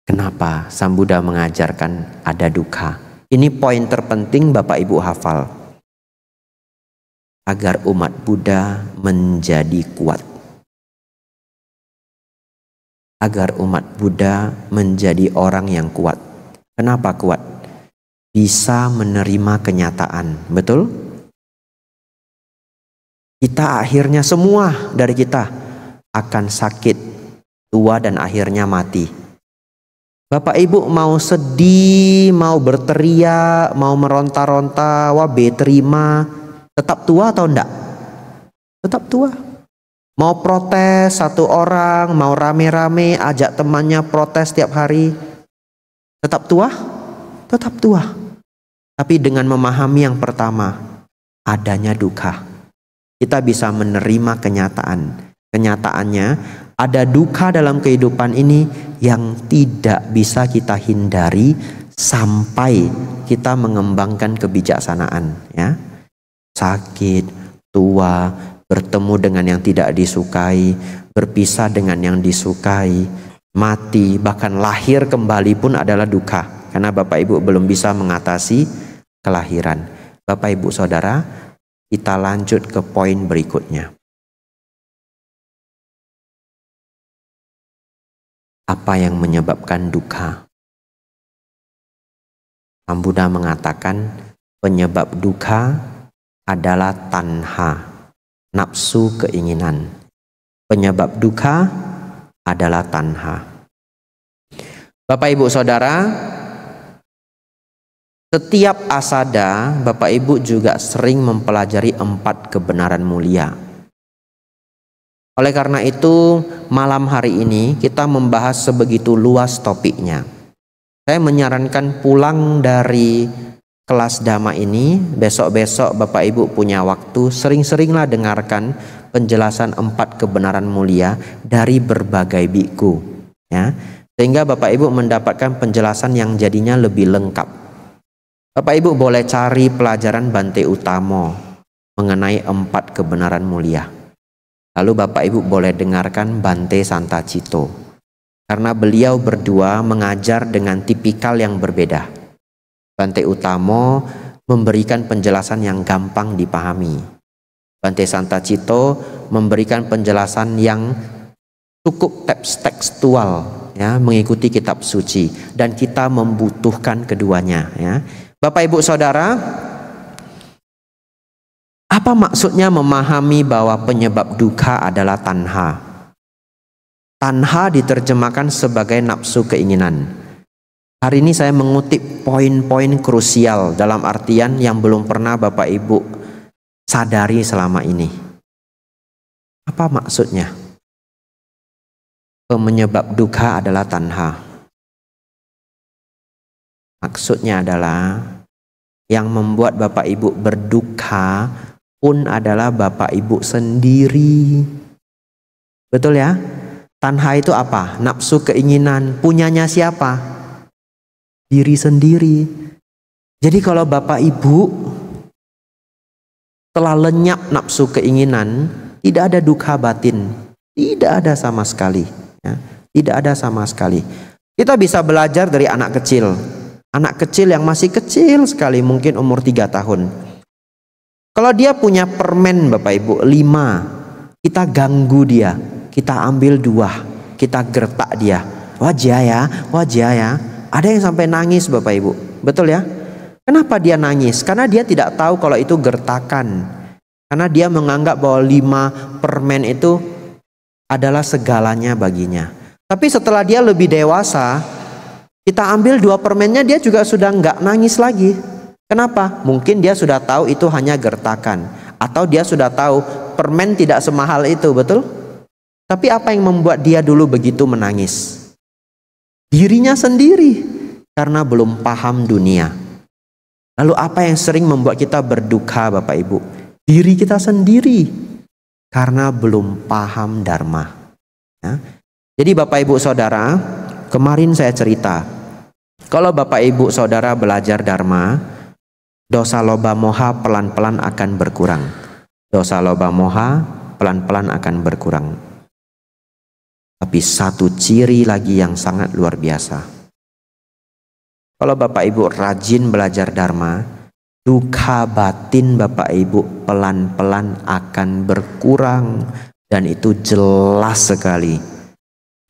C: Kenapa Sang Buddha mengajarkan ada duka? Ini poin terpenting Bapak Ibu
A: hafal agar umat Buddha menjadi kuat. Agar umat Buddha menjadi
B: orang yang kuat. Kenapa kuat? Bisa menerima kenyataan, betul? Kita akhirnya semua dari kita akan sakit, tua dan akhirnya mati.
C: Bapak ibu mau sedih, mau berteriak, mau meronta-ronta, wah terima, Tetap tua atau enggak? Tetap tua. Mau protes satu orang, mau rame-rame, ajak temannya protes tiap hari. Tetap tua? Tetap tua. Tapi dengan memahami yang pertama, adanya duka. Kita bisa menerima kenyataan. Kenyataannya, ada duka dalam kehidupan ini yang tidak bisa kita hindari sampai kita mengembangkan kebijaksanaan, ya sakit, tua, bertemu dengan yang tidak disukai, berpisah dengan yang disukai, mati, bahkan lahir kembali pun adalah duka. Karena Bapak Ibu belum bisa mengatasi kelahiran.
A: Bapak Ibu Saudara, kita lanjut ke poin berikutnya. apa yang menyebabkan duka. ambuda mengatakan penyebab
B: duka adalah tanha, nafsu keinginan. Penyebab duka adalah tanha. Bapak Ibu Saudara, setiap asada Bapak
C: Ibu juga sering mempelajari empat kebenaran mulia. Oleh karena itu, malam hari ini kita membahas sebegitu luas topiknya. Saya menyarankan pulang dari kelas dhamma ini besok-besok Bapak Ibu punya waktu sering-seringlah dengarkan penjelasan empat kebenaran mulia dari berbagai biku ya sehingga Bapak Ibu mendapatkan penjelasan yang jadinya lebih lengkap Bapak Ibu boleh cari pelajaran Bante utama mengenai empat kebenaran mulia lalu Bapak Ibu boleh dengarkan Bante santa cito karena beliau berdua mengajar dengan tipikal yang berbeda Bante Utamo memberikan penjelasan yang gampang dipahami. Bante Santacito memberikan penjelasan yang cukup teks tekstual ya mengikuti kitab suci dan kita membutuhkan keduanya ya. Bapak Ibu Saudara, apa maksudnya memahami bahwa penyebab duka adalah tanha? Tanha diterjemahkan sebagai nafsu keinginan. Hari ini saya mengutip poin-poin krusial dalam artian yang belum
B: pernah Bapak Ibu sadari selama ini. Apa
A: maksudnya? Penyebab duka adalah tanha. Maksudnya adalah yang membuat Bapak
B: Ibu berduka pun adalah Bapak Ibu sendiri.
C: Betul ya? Tanha itu apa? Nafsu keinginan. Punyanya siapa? diri sendiri. Jadi kalau Bapak Ibu telah lenyap nafsu keinginan, tidak ada duka batin, tidak ada sama sekali, ya. tidak ada sama sekali. Kita bisa belajar dari anak kecil. Anak kecil yang masih kecil sekali, mungkin umur 3 tahun. Kalau dia punya permen Bapak Ibu, 5. Kita ganggu dia, kita ambil dua, kita gertak dia. Wajah ya, wajah ya. Ada yang sampai nangis Bapak Ibu. Betul ya? Kenapa dia nangis? Karena dia tidak tahu kalau itu gertakan. Karena dia menganggap bahwa lima permen itu adalah segalanya baginya. Tapi setelah dia lebih dewasa, kita ambil dua permennya dia juga sudah nggak nangis lagi. Kenapa? Mungkin dia sudah tahu itu hanya gertakan. Atau dia sudah tahu permen tidak semahal itu, betul? Tapi apa yang membuat dia dulu begitu menangis? dirinya sendiri karena belum paham dunia. Lalu apa yang sering membuat kita berduka Bapak Ibu? Diri kita sendiri karena belum paham Dharma. Ya. Jadi Bapak Ibu Saudara, kemarin saya cerita. Kalau Bapak Ibu Saudara belajar Dharma, dosa loba moha pelan-pelan akan berkurang. Dosa loba moha pelan-pelan akan
B: berkurang. Tapi satu ciri lagi yang sangat luar biasa. Kalau Bapak Ibu rajin belajar Dharma, duka
C: batin Bapak Ibu pelan-pelan akan berkurang dan itu jelas sekali.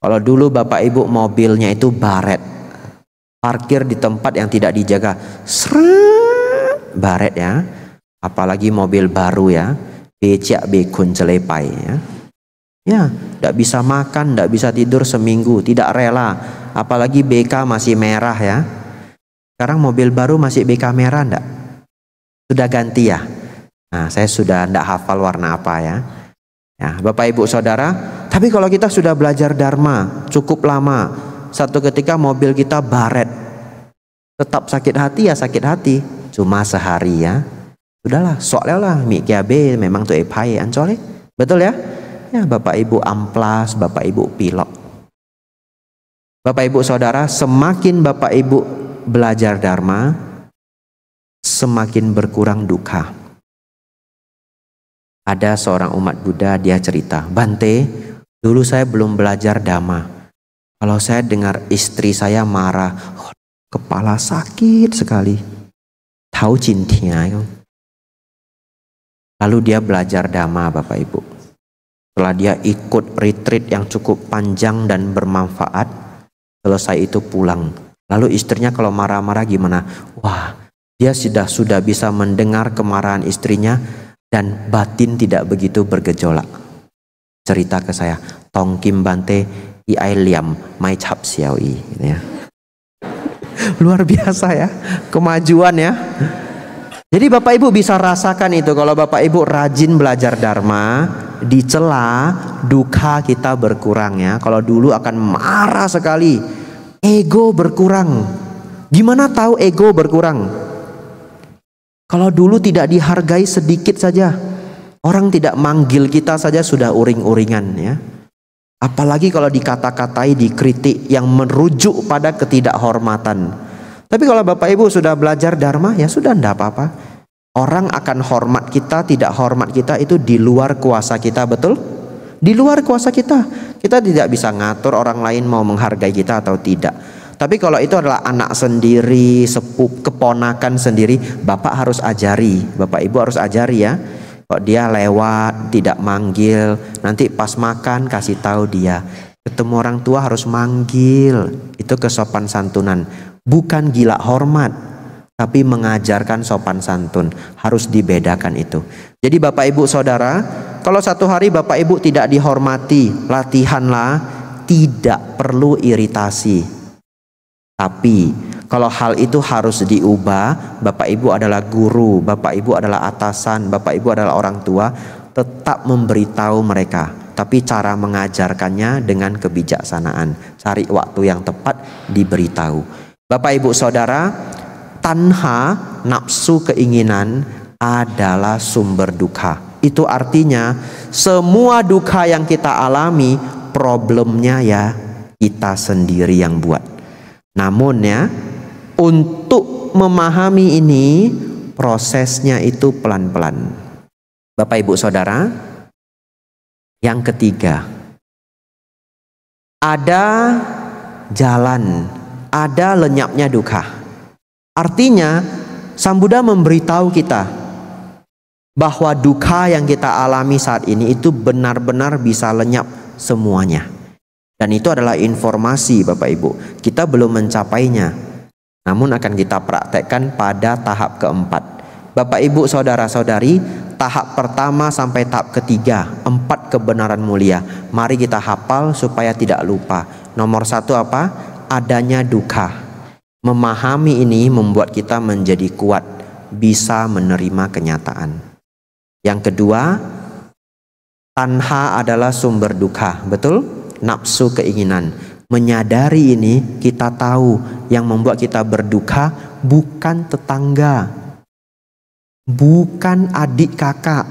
C: Kalau dulu Bapak Ibu mobilnya itu baret, parkir di tempat yang tidak dijaga, seret baret ya, apalagi mobil baru ya, becak bekun celepai ya. Ya, tidak bisa makan, tidak bisa tidur seminggu, tidak rela. Apalagi BK masih merah ya. Sekarang mobil baru masih BK merah enggak? Sudah ganti ya? Nah, saya sudah tidak hafal warna apa ya. Ya, Bapak Ibu Saudara, tapi kalau kita sudah belajar Dharma cukup lama, satu ketika mobil kita baret. Tetap sakit hati ya sakit hati, cuma sehari ya. Sudahlah, soalnya lah, mi kiabe memang tuh epai ancole. Ya. Betul ya? Ya, Bapak Ibu amplas, Bapak Ibu pilok. Bapak Ibu Saudara,
B: semakin Bapak Ibu belajar Dharma, semakin berkurang duka. Ada seorang umat Buddha, dia cerita,
C: Bante, dulu saya belum belajar Dhamma. Kalau saya dengar istri saya
B: marah, oh, kepala sakit sekali. Tahu cintinya. Ya? Lalu dia belajar Dhamma, Bapak Ibu. Setelah dia ikut retreat yang cukup panjang dan bermanfaat, selesai itu pulang.
C: Lalu istrinya kalau marah-marah gimana? Wah, dia sudah sudah bisa mendengar kemarahan istrinya dan batin tidak begitu bergejolak. Cerita ke saya, Tong Kim Bante, I Ai Liam, Mai Chap Xiao gitu Yi. Ya. Luar biasa ya, kemajuan ya. Jadi Bapak Ibu bisa rasakan itu kalau Bapak Ibu rajin belajar dharma, dicela, duka kita berkurang ya. Kalau dulu akan marah sekali. Ego berkurang. Gimana tahu ego berkurang? Kalau dulu tidak dihargai sedikit saja. Orang tidak manggil kita saja sudah uring-uringan ya. Apalagi kalau dikata-katai, dikritik yang merujuk pada ketidakhormatan tapi kalau Bapak Ibu sudah belajar Dharma, ya sudah tidak apa-apa. Orang akan hormat kita, tidak hormat kita itu di luar kuasa kita, betul? Di luar kuasa kita. Kita tidak bisa ngatur orang lain mau menghargai kita atau tidak. Tapi kalau itu adalah anak sendiri, sepup, keponakan sendiri, Bapak harus ajari, Bapak Ibu harus ajari ya. Kok dia lewat, tidak manggil, nanti pas makan kasih tahu dia. Ketemu orang tua harus manggil, itu kesopan santunan bukan gila hormat, tapi mengajarkan sopan santun. Harus dibedakan itu. Jadi Bapak Ibu Saudara, kalau satu hari Bapak Ibu tidak dihormati, latihanlah tidak perlu iritasi. Tapi kalau hal itu harus diubah, Bapak Ibu adalah guru, Bapak Ibu adalah atasan, Bapak Ibu adalah orang tua, tetap memberitahu mereka. Tapi cara mengajarkannya dengan kebijaksanaan, cari waktu yang tepat, diberitahu. Bapak Ibu Saudara, tanha nafsu keinginan adalah sumber duka. Itu artinya semua duka yang kita alami problemnya ya kita sendiri yang buat. Namun ya untuk memahami ini prosesnya
B: itu pelan-pelan. Bapak Ibu Saudara, yang ketiga ada jalan
C: ada lenyapnya duka. Artinya, Sang Buddha memberitahu kita bahwa duka yang kita alami saat ini itu benar-benar bisa lenyap semuanya. Dan itu adalah informasi Bapak Ibu. Kita belum mencapainya. Namun akan kita praktekkan pada tahap keempat. Bapak Ibu saudara-saudari, tahap pertama sampai tahap ketiga, empat kebenaran mulia. Mari kita hafal supaya tidak lupa. Nomor satu apa? adanya duka. Memahami ini membuat kita menjadi kuat, bisa menerima kenyataan. Yang kedua, tanha adalah sumber duka, betul? Nafsu keinginan. Menyadari ini, kita tahu yang membuat kita berduka bukan tetangga, bukan adik kakak.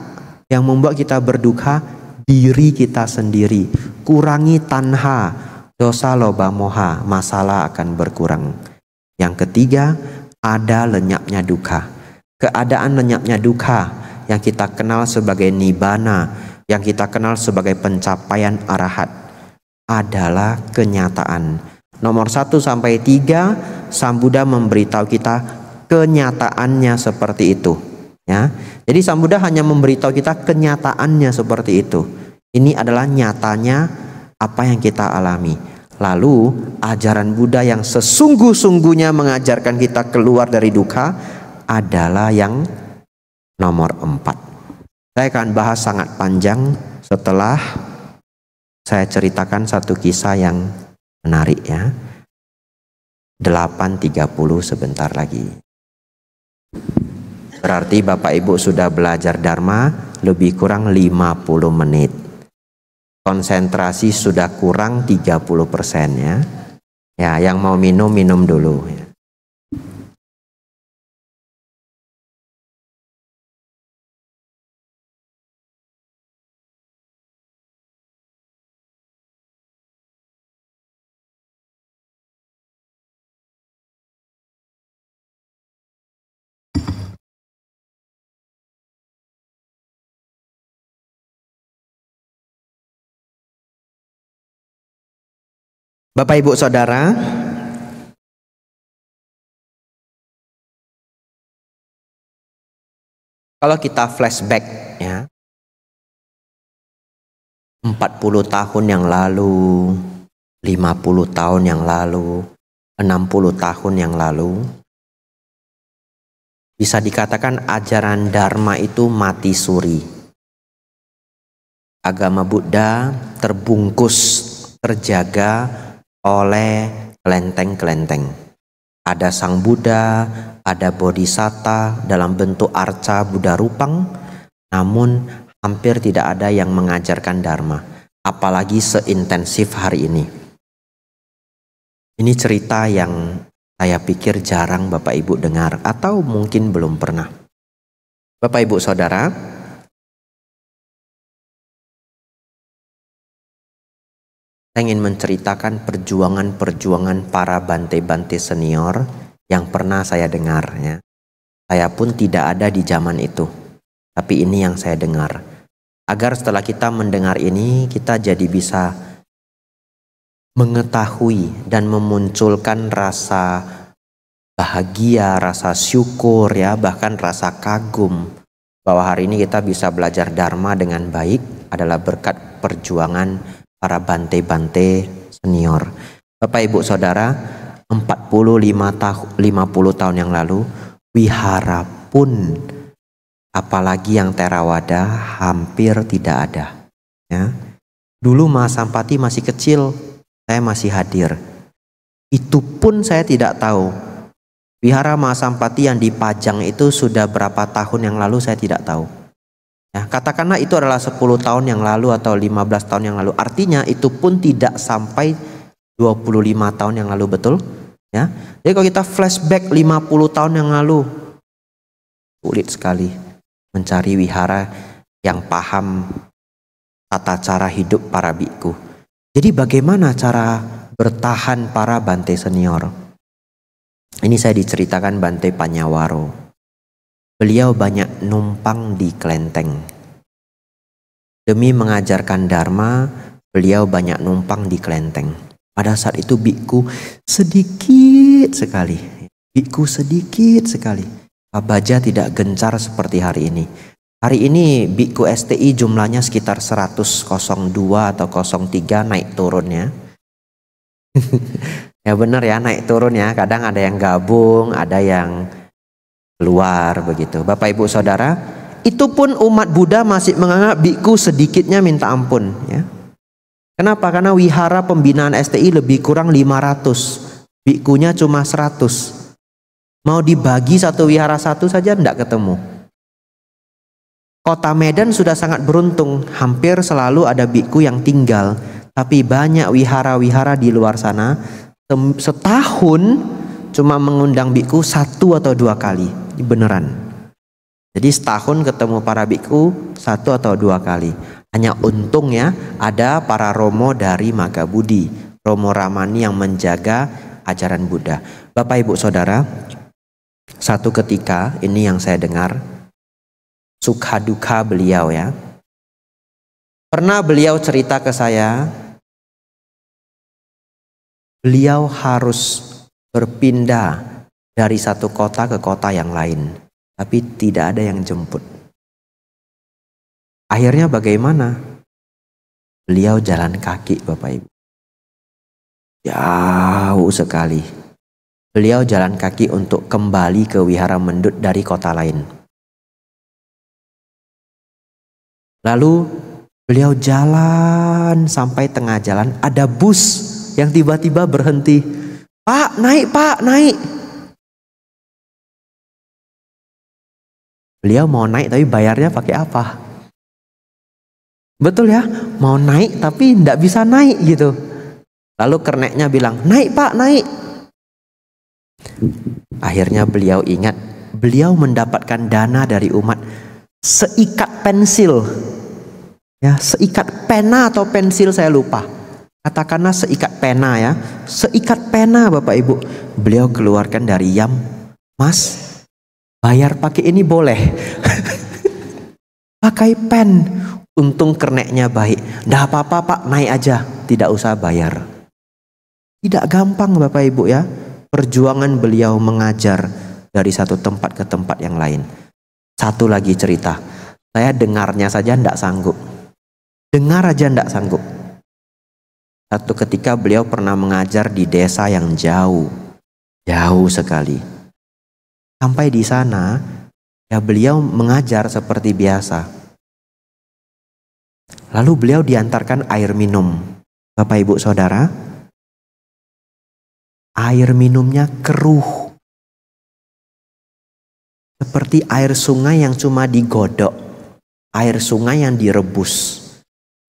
C: Yang membuat kita berduka diri kita sendiri. Kurangi tanha, dosa loba moha, masalah akan berkurang. Yang ketiga, ada lenyapnya duka. Keadaan lenyapnya duka yang kita kenal sebagai nibana, yang kita kenal sebagai pencapaian arahat adalah kenyataan. Nomor satu sampai 3 Sambuddha memberitahu kita kenyataannya seperti itu. Ya. Jadi Sambuddha hanya memberitahu kita kenyataannya seperti itu. Ini adalah nyatanya apa yang kita alami. Lalu ajaran Buddha yang sesungguh-sungguhnya mengajarkan kita keluar dari duka adalah yang nomor empat. Saya akan bahas sangat panjang setelah
B: saya ceritakan satu kisah yang menarik ya. 8.30 sebentar lagi. Berarti Bapak
C: Ibu sudah belajar Dharma lebih kurang 50 menit
A: konsentrasi sudah kurang 30% persennya, Ya, yang mau minum minum dulu ya. Bapak Ibu Saudara, kalau kita flashback ya 40
B: tahun yang lalu, 50 tahun yang lalu, 60 tahun yang lalu bisa dikatakan ajaran dharma itu mati suri. Agama Buddha
C: terbungkus, terjaga oleh kelenteng-kelenteng. Ada Sang Buddha, ada Bodhisatta dalam bentuk arca Buddha Rupang, namun hampir tidak ada yang mengajarkan Dharma,
B: apalagi seintensif hari ini. Ini cerita yang
A: saya pikir jarang Bapak Ibu dengar atau mungkin belum pernah. Bapak Ibu Saudara, Saya ingin menceritakan perjuangan-perjuangan para bante-bante
C: senior yang pernah saya dengar. Ya. Saya pun tidak ada di zaman itu, tapi ini yang saya dengar. Agar setelah kita mendengar ini, kita jadi bisa mengetahui dan memunculkan rasa bahagia, rasa syukur ya, bahkan rasa kagum bahwa hari ini kita bisa belajar dharma dengan baik adalah berkat perjuangan para bante-bante senior. Bapak Ibu Saudara, 45 tahun 50 tahun yang lalu wihara pun apalagi yang terawada hampir tidak ada. Ya. Dulu Mahasampati masih kecil, saya masih hadir. Itu pun saya tidak tahu. Wihara Mahasampati yang dipajang itu sudah berapa tahun yang lalu saya tidak tahu. Nah, katakanlah itu adalah 10 tahun yang lalu atau 15 tahun yang lalu. Artinya itu pun tidak sampai 25 tahun yang lalu, betul? Ya. Jadi kalau kita flashback 50 tahun yang lalu,
B: sulit sekali mencari wihara yang paham tata cara hidup para
C: biku. Jadi bagaimana cara bertahan para bante senior?
B: Ini saya diceritakan Bante Panyawaro. Beliau banyak numpang di kelenteng. Demi mengajarkan Dharma,
C: beliau banyak numpang di kelenteng. Pada saat itu biku sedikit sekali. Bikku sedikit sekali. Abaja tidak gencar seperti hari ini. Hari ini biku STI jumlahnya sekitar 102 atau 03 naik turunnya. ya. ya benar ya naik turun ya. Kadang ada yang gabung, ada yang Luar begitu. Bapak Ibu Saudara, itu pun umat Buddha masih menganggap biku sedikitnya minta ampun ya. Kenapa? Karena wihara pembinaan STI lebih kurang 500. Bikunya cuma 100. Mau dibagi satu wihara satu saja tidak ketemu. Kota Medan sudah sangat beruntung, hampir selalu ada biku yang tinggal. Tapi banyak wihara-wihara di luar sana setahun cuma mengundang biku satu atau dua kali beneran. Jadi setahun ketemu para biku satu atau dua kali. Hanya untungnya ada para romo dari Maga Budi, romo Ramani yang menjaga ajaran Buddha.
B: Bapak Ibu Saudara, satu ketika ini yang saya dengar sukha duka beliau ya. Pernah beliau cerita ke saya, beliau harus berpindah dari satu kota ke kota yang lain, tapi tidak ada yang jemput.
A: Akhirnya bagaimana? Beliau jalan kaki, Bapak Ibu. Jauh sekali.
B: Beliau jalan kaki untuk kembali ke wihara mendut dari kota lain. Lalu beliau jalan sampai tengah jalan ada bus yang tiba-tiba berhenti. Pak, naik, Pak,
A: naik. Beliau mau naik tapi bayarnya pakai apa? Betul ya, mau naik tapi
C: tidak bisa naik gitu. Lalu kerneknya bilang, naik pak, naik. Akhirnya beliau ingat, beliau mendapatkan dana dari umat seikat pensil. Ya, seikat pena atau pensil saya lupa. Katakanlah seikat pena ya. Seikat pena Bapak Ibu. Beliau keluarkan dari Yam. Mas, Bayar pakai ini boleh. pakai pen. Untung kerneknya baik. Dah apa-apa pak, naik aja. Tidak usah bayar. Tidak gampang Bapak Ibu ya. Perjuangan beliau mengajar dari satu tempat ke tempat yang lain. Satu lagi cerita. Saya dengarnya saja tidak sanggup. Dengar aja tidak sanggup.
B: Satu ketika beliau pernah mengajar di desa yang jauh. Jauh sekali Sampai di sana, ya beliau mengajar seperti biasa. Lalu beliau diantarkan air
A: minum. Bapak Ibu Saudara, air minumnya keruh. Seperti air sungai yang cuma
B: digodok, air sungai yang direbus.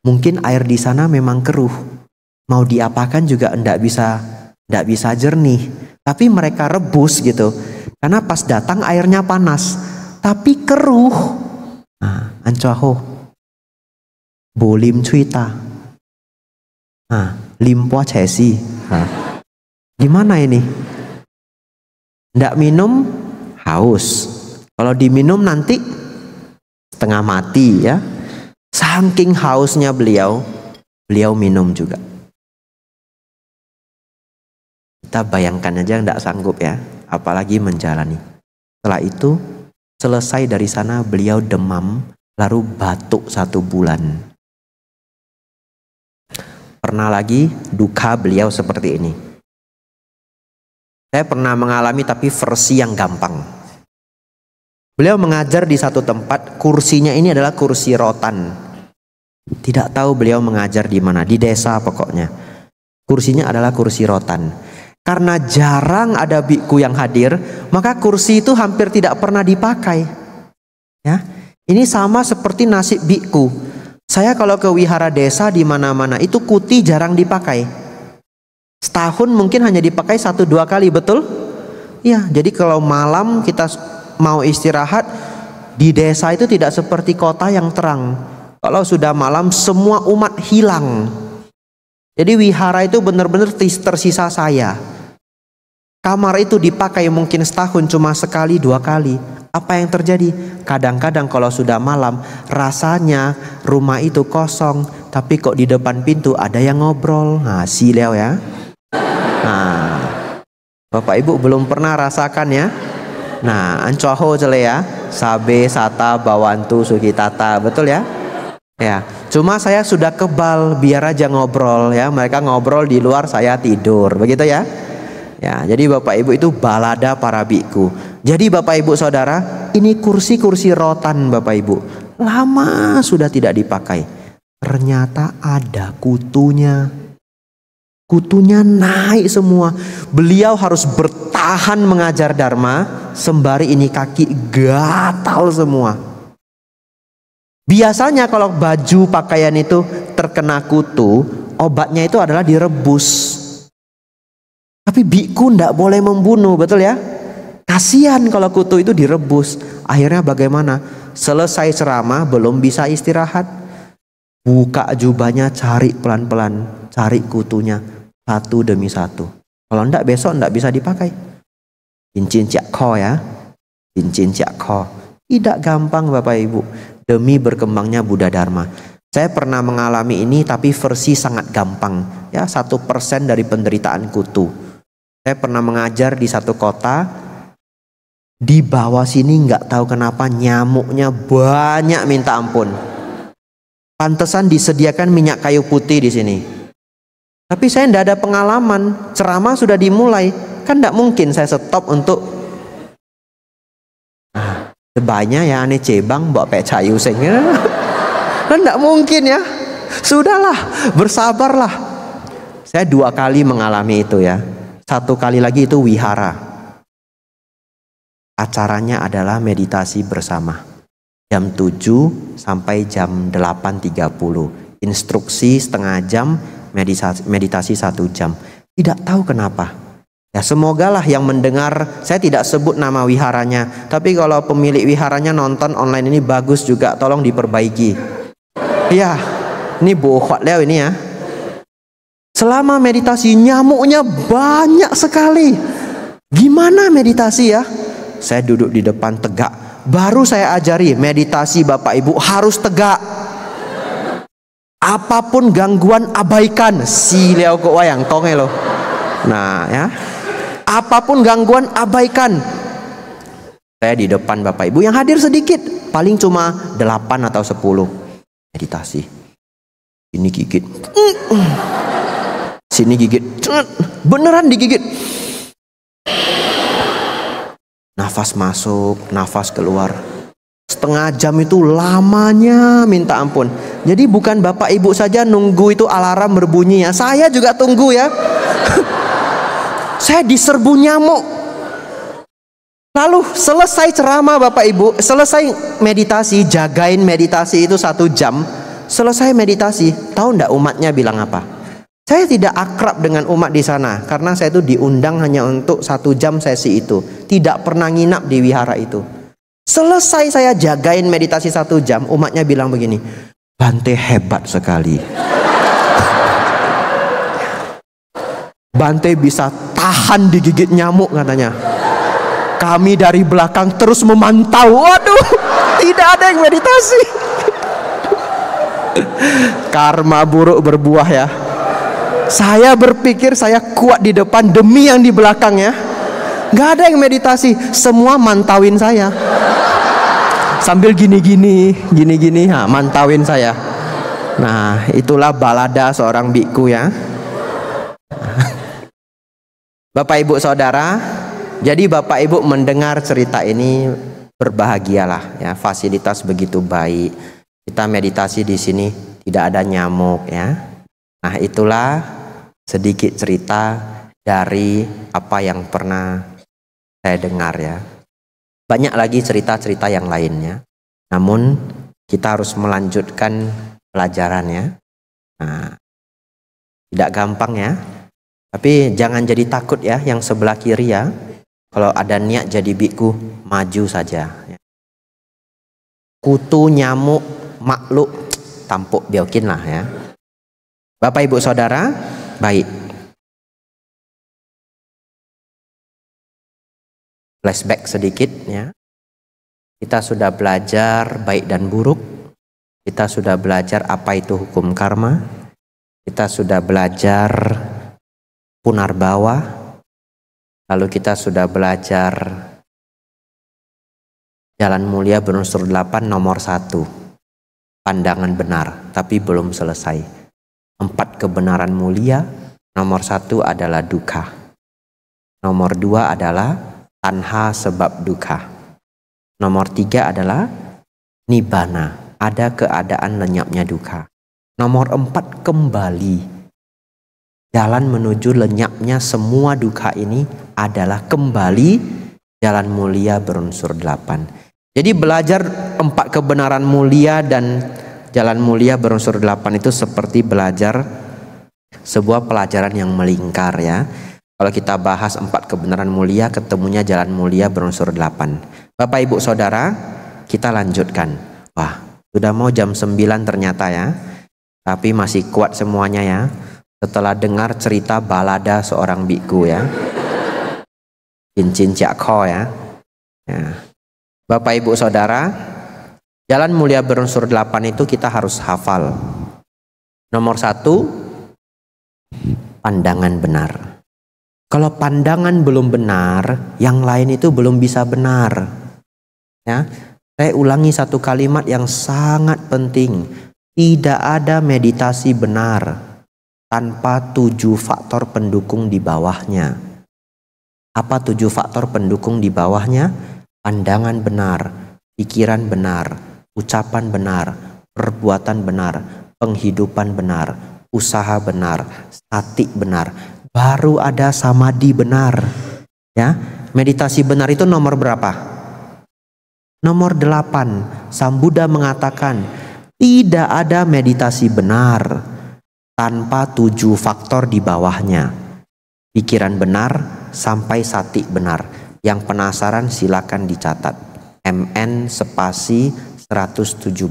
B: Mungkin air di sana
C: memang keruh. Mau diapakan juga tidak bisa ndak bisa jernih, tapi mereka rebus gitu karena pas datang airnya panas, tapi keruh.
B: Nah, ancaho. Bolim cuita. Nah, limpua cesi. Nah. Gimana ini?
C: Tidak minum haus. Kalau diminum nanti
B: setengah mati ya. Saking hausnya beliau, beliau minum juga. Kita bayangkan aja tidak sanggup ya apalagi menjalani. Setelah itu, selesai dari sana beliau demam, lalu batuk satu bulan. Pernah lagi duka beliau seperti ini.
C: Saya pernah mengalami tapi versi
B: yang gampang.
C: Beliau mengajar di satu tempat, kursinya ini adalah kursi rotan. Tidak tahu beliau mengajar di mana, di desa pokoknya. Kursinya adalah kursi rotan karena jarang ada biku yang hadir, maka kursi itu hampir tidak pernah dipakai. Ya. Ini sama seperti nasib biku. Saya kalau ke wihara desa di mana-mana itu kuti jarang dipakai. Setahun mungkin hanya dipakai satu dua kali, betul? Ya, jadi kalau malam kita mau istirahat di desa itu tidak seperti kota yang terang. Kalau sudah malam semua umat hilang. Jadi wihara itu benar-benar tersisa saya. Kamar itu dipakai mungkin setahun cuma sekali dua kali. Apa yang terjadi? Kadang-kadang kalau sudah malam rasanya rumah itu kosong. Tapi kok di depan pintu ada yang ngobrol. Nah Leo ya. Nah, Bapak Ibu belum pernah rasakan ya. Nah ancoho jele ya. Sabe, sata, bawantu, sugitata. Betul ya? Ya, cuma saya sudah kebal biar aja ngobrol ya. Mereka ngobrol di luar saya tidur. Begitu ya. Ya, jadi Bapak Ibu itu balada para biku. Jadi Bapak Ibu Saudara, ini kursi-kursi rotan Bapak Ibu. Lama sudah tidak dipakai. Ternyata ada kutunya. Kutunya naik semua. Beliau harus bertahan mengajar dharma sembari ini kaki gatal semua. Biasanya kalau baju pakaian itu terkena kutu, obatnya itu adalah direbus. Tapi biku tidak boleh membunuh, betul ya? Kasihan kalau kutu itu direbus. Akhirnya bagaimana? Selesai ceramah belum bisa istirahat. Buka jubahnya cari pelan-pelan, cari kutunya satu demi satu. Kalau tidak besok tidak bisa dipakai. Cincin cak ko ya. Cincin cak ko. Tidak gampang Bapak Ibu demi berkembangnya Buddha Dharma. Saya pernah mengalami ini tapi versi sangat gampang ya satu persen dari penderitaan kutu. Saya pernah mengajar di satu kota, di bawah sini nggak tahu kenapa nyamuknya banyak minta ampun. Pantesan disediakan minyak kayu putih di sini. Tapi saya tidak ada pengalaman, ceramah sudah dimulai, kan tidak mungkin saya stop untuk ah, ya aneh cebang bawa pek cayu sehingga kan tidak mungkin ya. Sudahlah, bersabarlah. Saya dua kali mengalami itu ya satu kali lagi itu wihara. Acaranya adalah meditasi bersama. Jam 7 sampai jam 8.30. Instruksi setengah jam, meditasi, meditasi satu jam. Tidak tahu kenapa. Ya lah yang mendengar, saya tidak sebut nama wiharanya, tapi kalau pemilik wiharanya nonton online ini bagus juga, tolong diperbaiki. Iya, ini bohot ya ini ya. Selama meditasi nyamuknya banyak sekali. Gimana meditasi ya? Saya duduk di depan tegak. Baru saya ajari meditasi Bapak Ibu harus tegak. Apapun gangguan abaikan. Si leo kok wayang tonge lo. Nah ya. Apapun gangguan abaikan. Saya di depan Bapak Ibu yang hadir sedikit. Paling cuma 8 atau 10. Meditasi. Ini gigit. Mm -mm sini gigit beneran digigit nafas masuk nafas keluar setengah jam itu lamanya minta ampun jadi bukan bapak ibu saja nunggu itu alarm berbunyi ya saya juga tunggu ya saya diserbu nyamuk lalu selesai ceramah bapak ibu selesai meditasi jagain meditasi itu satu jam selesai meditasi tahu ndak umatnya bilang apa saya tidak akrab dengan umat di sana karena saya itu diundang hanya untuk satu jam sesi itu. Tidak pernah nginap di wihara itu. Selesai saya jagain meditasi satu jam, umatnya bilang begini, Bante hebat sekali. Bante bisa tahan digigit nyamuk katanya. Kami dari belakang terus memantau. Waduh, tidak ada yang meditasi. Karma buruk berbuah ya. Saya berpikir saya kuat di depan demi yang di belakang ya. Gak ada yang meditasi, semua mantauin saya. Sambil gini-gini, gini-gini, ha, mantauin saya. Nah, itulah balada seorang biku ya. Bapak Ibu Saudara, jadi Bapak Ibu mendengar cerita ini berbahagialah ya, fasilitas begitu baik. Kita meditasi di sini tidak ada nyamuk ya. Nah, itulah sedikit cerita dari apa yang pernah
B: saya dengar ya. Banyak lagi cerita-cerita yang lainnya. Namun kita harus melanjutkan pelajarannya. Nah, tidak gampang ya. Tapi jangan jadi takut ya yang sebelah kiri ya. Kalau ada niat jadi biku, maju saja. Ya. Kutu, nyamuk, makhluk, tampuk biokin lah ya. Bapak
A: ibu saudara, baik. Flashback sedikit ya. Kita sudah belajar
B: baik dan buruk. Kita sudah belajar apa itu hukum karma. Kita sudah belajar punar bawah. Lalu kita sudah belajar jalan mulia berunsur 8 nomor 1. Pandangan benar, tapi belum selesai Empat
C: kebenaran mulia, nomor satu adalah duka. Nomor dua adalah tanha sebab duka. Nomor tiga adalah nibana, ada keadaan lenyapnya duka. Nomor empat kembali. Jalan menuju lenyapnya semua duka ini adalah kembali jalan mulia berunsur delapan. Jadi belajar empat kebenaran mulia dan jalan mulia berunsur delapan itu seperti belajar sebuah pelajaran yang melingkar ya. Kalau kita bahas empat kebenaran mulia, ketemunya jalan mulia berunsur delapan. Bapak Ibu Saudara, kita lanjutkan. Wah, sudah mau jam 9 ternyata ya. Tapi masih kuat semuanya ya. Setelah dengar cerita balada seorang biku ya. Cincin cakho ya. ya. Bapak Ibu Saudara, Jalan mulia berunsur delapan itu kita harus hafal. Nomor satu,
B: pandangan benar.
C: Kalau pandangan belum benar, yang lain itu belum bisa benar. Ya, saya ulangi satu kalimat yang sangat penting. Tidak ada meditasi benar tanpa tujuh faktor pendukung di bawahnya. Apa tujuh faktor pendukung di bawahnya? Pandangan benar, pikiran benar, ucapan benar, perbuatan benar, penghidupan benar, usaha benar, sati benar, baru ada samadhi benar. Ya, meditasi benar itu nomor berapa? Nomor delapan, Sang Buddha mengatakan, tidak ada meditasi benar tanpa tujuh faktor di bawahnya. Pikiran benar sampai sati benar. Yang penasaran silakan dicatat. MN spasi 117.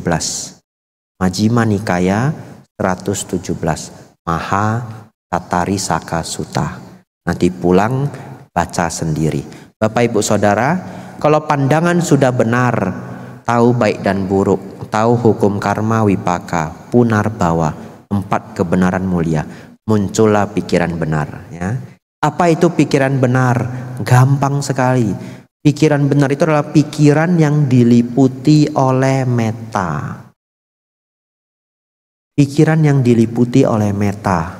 C: Majima Nikaya 117. Maha Tatari Saka Sutta. Nanti pulang baca sendiri. Bapak Ibu Saudara, kalau pandangan sudah benar, tahu baik dan buruk, tahu hukum karma wipaka, punar bawa, empat kebenaran mulia, muncullah pikiran benar. Ya. Apa itu pikiran benar? Gampang sekali Pikiran benar itu adalah pikiran yang diliputi oleh meta. Pikiran yang diliputi oleh meta.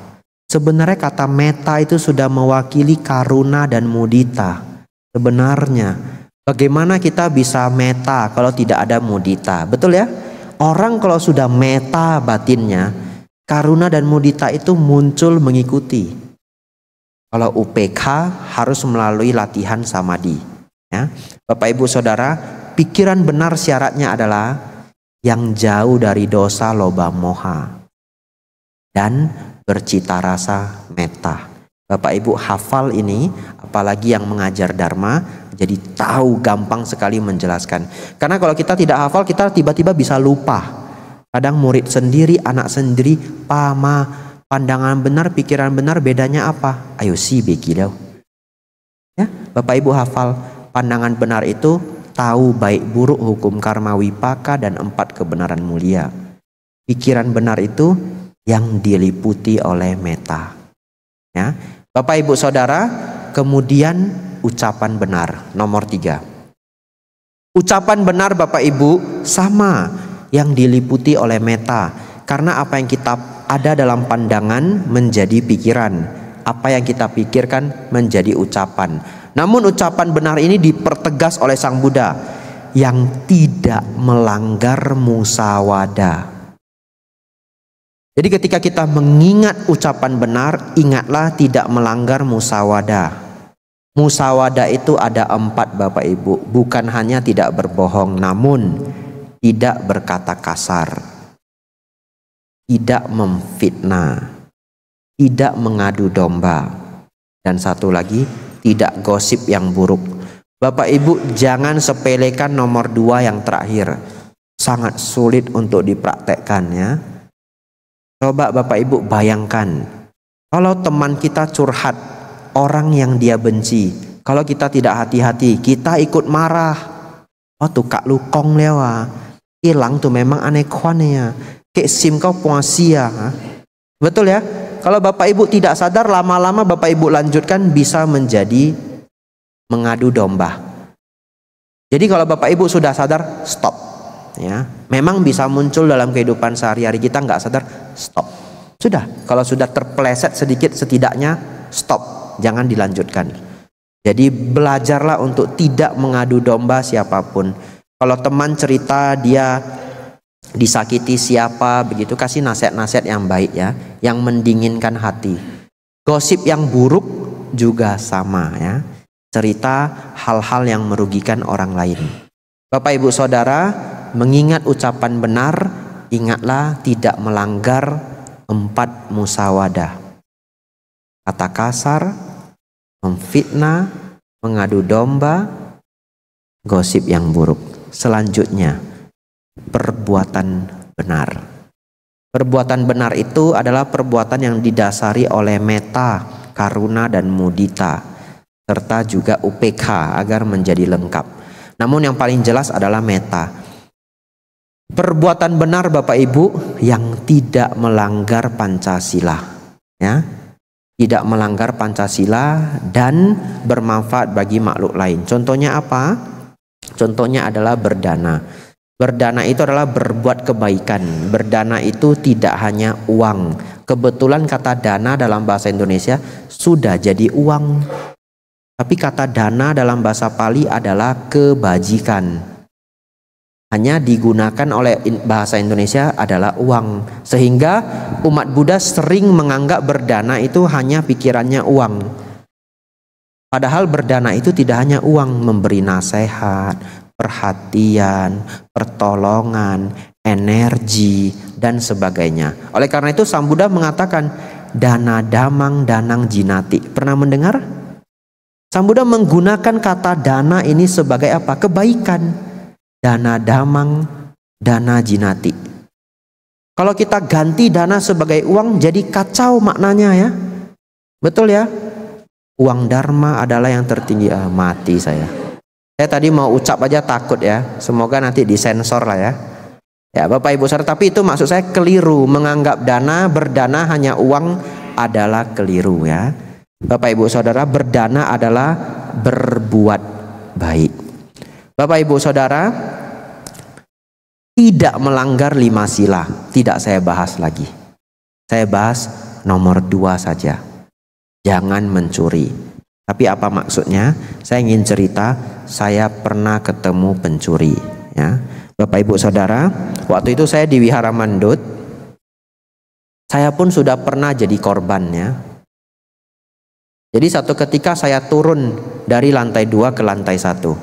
C: Sebenarnya kata meta itu sudah mewakili karuna dan mudita. Sebenarnya, bagaimana kita bisa meta kalau tidak ada mudita? Betul ya? Orang kalau sudah meta batinnya, karuna dan mudita itu muncul mengikuti. Kalau UPK harus melalui latihan samadhi. Ya. Bapak Ibu Saudara, pikiran benar syaratnya adalah yang jauh dari dosa loba moha dan bercita rasa meta. Bapak Ibu hafal ini, apalagi yang mengajar dharma, jadi tahu gampang sekali menjelaskan. Karena kalau kita tidak hafal, kita tiba-tiba bisa lupa. Kadang murid sendiri, anak sendiri, pama, pandangan benar, pikiran benar, bedanya apa? Ayo sih begi Ya, Bapak Ibu hafal Pandangan benar itu tahu baik buruk hukum karma wipaka dan empat kebenaran mulia. Pikiran benar itu yang diliputi oleh meta. Ya. Bapak Ibu Saudara, kemudian ucapan benar nomor tiga. Ucapan benar Bapak Ibu sama yang diliputi oleh meta karena apa yang kita ada dalam pandangan menjadi pikiran, apa yang kita pikirkan menjadi ucapan namun ucapan benar ini dipertegas oleh Sang Buddha yang tidak melanggar musawada. Jadi ketika kita mengingat ucapan benar, ingatlah tidak melanggar musawada. Musawada itu ada empat Bapak Ibu, bukan hanya tidak berbohong, namun tidak berkata kasar, tidak memfitnah, tidak mengadu domba, dan satu lagi tidak gosip yang buruk. Bapak Ibu jangan sepelekan nomor dua yang terakhir. Sangat sulit untuk dipraktekkan ya. Coba Bapak Ibu bayangkan, kalau teman kita curhat, orang yang dia benci, kalau kita tidak hati-hati, kita ikut marah. Oh tuh kak lukong lewa, hilang tuh memang aneh ya. Kek sim kau puasia. Ya, Betul ya? Kalau Bapak Ibu tidak sadar lama-lama Bapak Ibu lanjutkan bisa menjadi mengadu domba. Jadi kalau Bapak Ibu sudah sadar, stop. Ya, memang bisa muncul dalam kehidupan sehari-hari kita nggak sadar, stop. Sudah, kalau sudah terpleset sedikit setidaknya stop, jangan dilanjutkan. Jadi belajarlah untuk tidak mengadu domba siapapun. Kalau teman cerita dia disakiti siapa begitu kasih nasihat-nasihat yang baik ya yang mendinginkan hati gosip yang buruk juga sama ya cerita hal-hal yang merugikan orang lain Bapak Ibu Saudara mengingat ucapan benar ingatlah tidak melanggar empat musawadah
B: kata kasar memfitnah mengadu domba gosip yang buruk selanjutnya
C: perbuatan benar. Perbuatan benar itu adalah perbuatan yang didasari oleh meta, karuna, dan mudita, serta juga UPK agar menjadi lengkap. Namun yang paling jelas adalah meta. Perbuatan benar Bapak Ibu yang tidak melanggar Pancasila. Ya, tidak melanggar Pancasila dan bermanfaat bagi makhluk lain. Contohnya apa? Contohnya adalah berdana. Berdana itu adalah berbuat kebaikan. Berdana itu tidak hanya uang. Kebetulan kata dana dalam bahasa Indonesia sudah jadi uang. Tapi kata dana dalam bahasa Pali adalah kebajikan. Hanya digunakan oleh bahasa Indonesia adalah uang. Sehingga umat Buddha sering menganggap berdana itu hanya pikirannya uang. Padahal berdana itu tidak hanya uang, memberi nasihat, perhatian, pertolongan, energi, dan sebagainya. Oleh karena itu Sang Buddha mengatakan dana damang danang jinati. Pernah mendengar? Sang Buddha menggunakan kata dana ini sebagai apa? Kebaikan. Dana damang, dana jinati. Kalau kita ganti dana sebagai uang jadi kacau maknanya ya. Betul ya? Uang dharma adalah yang tertinggi. Ah, mati saya. Saya tadi mau ucap aja takut ya. Semoga nanti disensor lah ya. Ya Bapak Ibu saudara, tapi itu maksud saya keliru menganggap dana berdana hanya uang adalah keliru ya. Bapak Ibu saudara, berdana adalah berbuat baik. Bapak Ibu saudara, tidak melanggar lima sila, tidak saya bahas lagi. Saya bahas nomor dua saja. Jangan mencuri. Tapi apa maksudnya? Saya ingin cerita, saya pernah ketemu pencuri. Ya. Bapak Ibu Saudara, waktu itu saya di Wihara Mandut, saya pun sudah pernah jadi korbannya. Jadi satu ketika saya turun dari lantai dua ke lantai satu.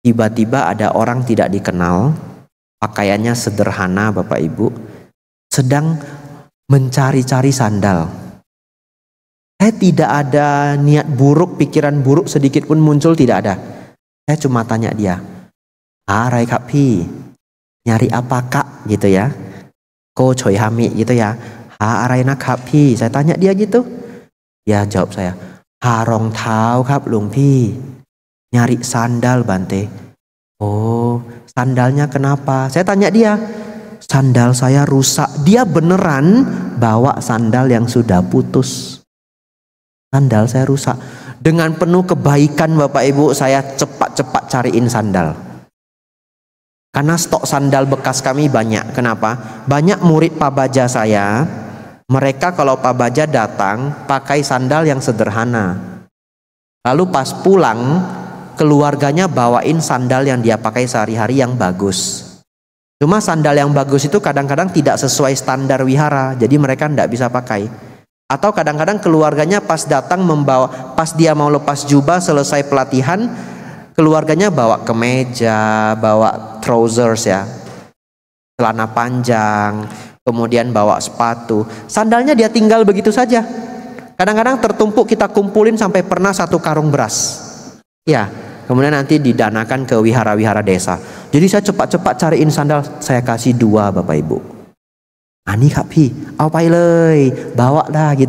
C: Tiba-tiba ada orang tidak dikenal, pakaiannya sederhana Bapak Ibu, sedang mencari-cari sandal saya eh, tidak ada niat buruk, pikiran buruk sedikit pun muncul tidak ada. Saya eh, cuma tanya dia, ah Rai Kak Pi, nyari apa kak gitu ya? Ko Choi Hami gitu ya. Ha Rai Nak Kak Pi, saya tanya dia gitu. Ya jawab saya, ha rong tau kak lung Pi, nyari sandal Bante. Oh, sandalnya kenapa? Saya tanya dia, sandal saya rusak. Dia beneran bawa sandal yang
B: sudah putus. Sandal saya rusak.
C: Dengan penuh kebaikan Bapak Ibu saya cepat-cepat cariin sandal. Karena stok sandal bekas kami banyak. Kenapa? Banyak murid pabaja saya. Mereka kalau pabaja datang pakai sandal yang sederhana. Lalu pas pulang keluarganya bawain sandal yang dia pakai sehari-hari yang bagus. Cuma sandal yang bagus itu kadang-kadang tidak sesuai standar wihara. Jadi mereka tidak bisa pakai. Atau kadang-kadang keluarganya pas datang membawa pas dia mau lepas jubah selesai pelatihan keluarganya bawa kemeja, bawa trousers ya. Celana panjang, kemudian bawa sepatu. Sandalnya dia tinggal begitu saja. Kadang-kadang tertumpuk kita kumpulin sampai pernah satu karung beras. Ya, kemudian nanti didanakan ke wihara-wihara desa. Jadi saya cepat-cepat cariin sandal, saya kasih dua Bapak Ibu. Ah, gitu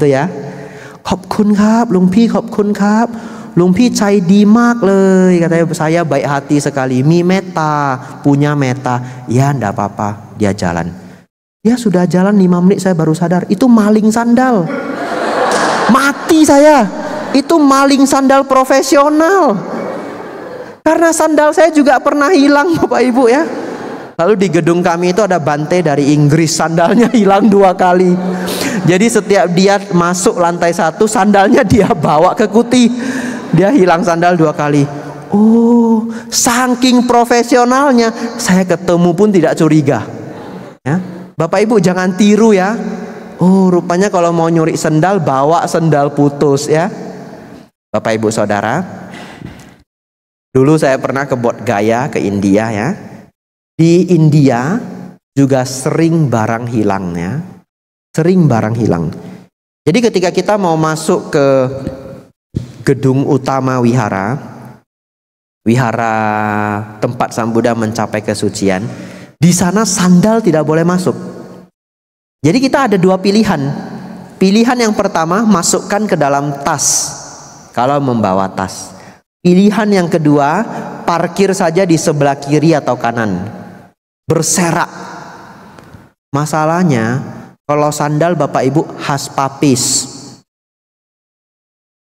C: ya katanya saya baik hati sekali punya meta ya ndak apa-apa dia jalan ya sudah jalan 5 menit saya baru sadar itu maling sandal mati saya itu maling sandal profesional karena sandal saya juga pernah hilang Bapak Ibu ya Lalu di gedung kami itu ada bantai dari Inggris, sandalnya hilang dua kali. Jadi setiap dia masuk lantai satu, sandalnya dia bawa ke kuti. Dia hilang sandal dua kali. Oh, saking profesionalnya, saya ketemu pun tidak curiga. Ya. Bapak Ibu jangan tiru ya. Oh, rupanya kalau mau nyuri sendal bawa sendal putus ya. Bapak Ibu Saudara, dulu saya pernah ke Bodh Gaya ke India ya. Di India juga sering barang hilangnya, sering barang hilang. Jadi ketika kita mau masuk ke gedung utama wihara, wihara tempat Sang Buddha mencapai kesucian, di sana sandal tidak boleh masuk. Jadi kita ada dua pilihan. Pilihan yang pertama masukkan ke dalam tas kalau membawa tas. Pilihan yang kedua, parkir saja di sebelah kiri atau kanan berserak. Masalahnya kalau sandal Bapak Ibu khas papis.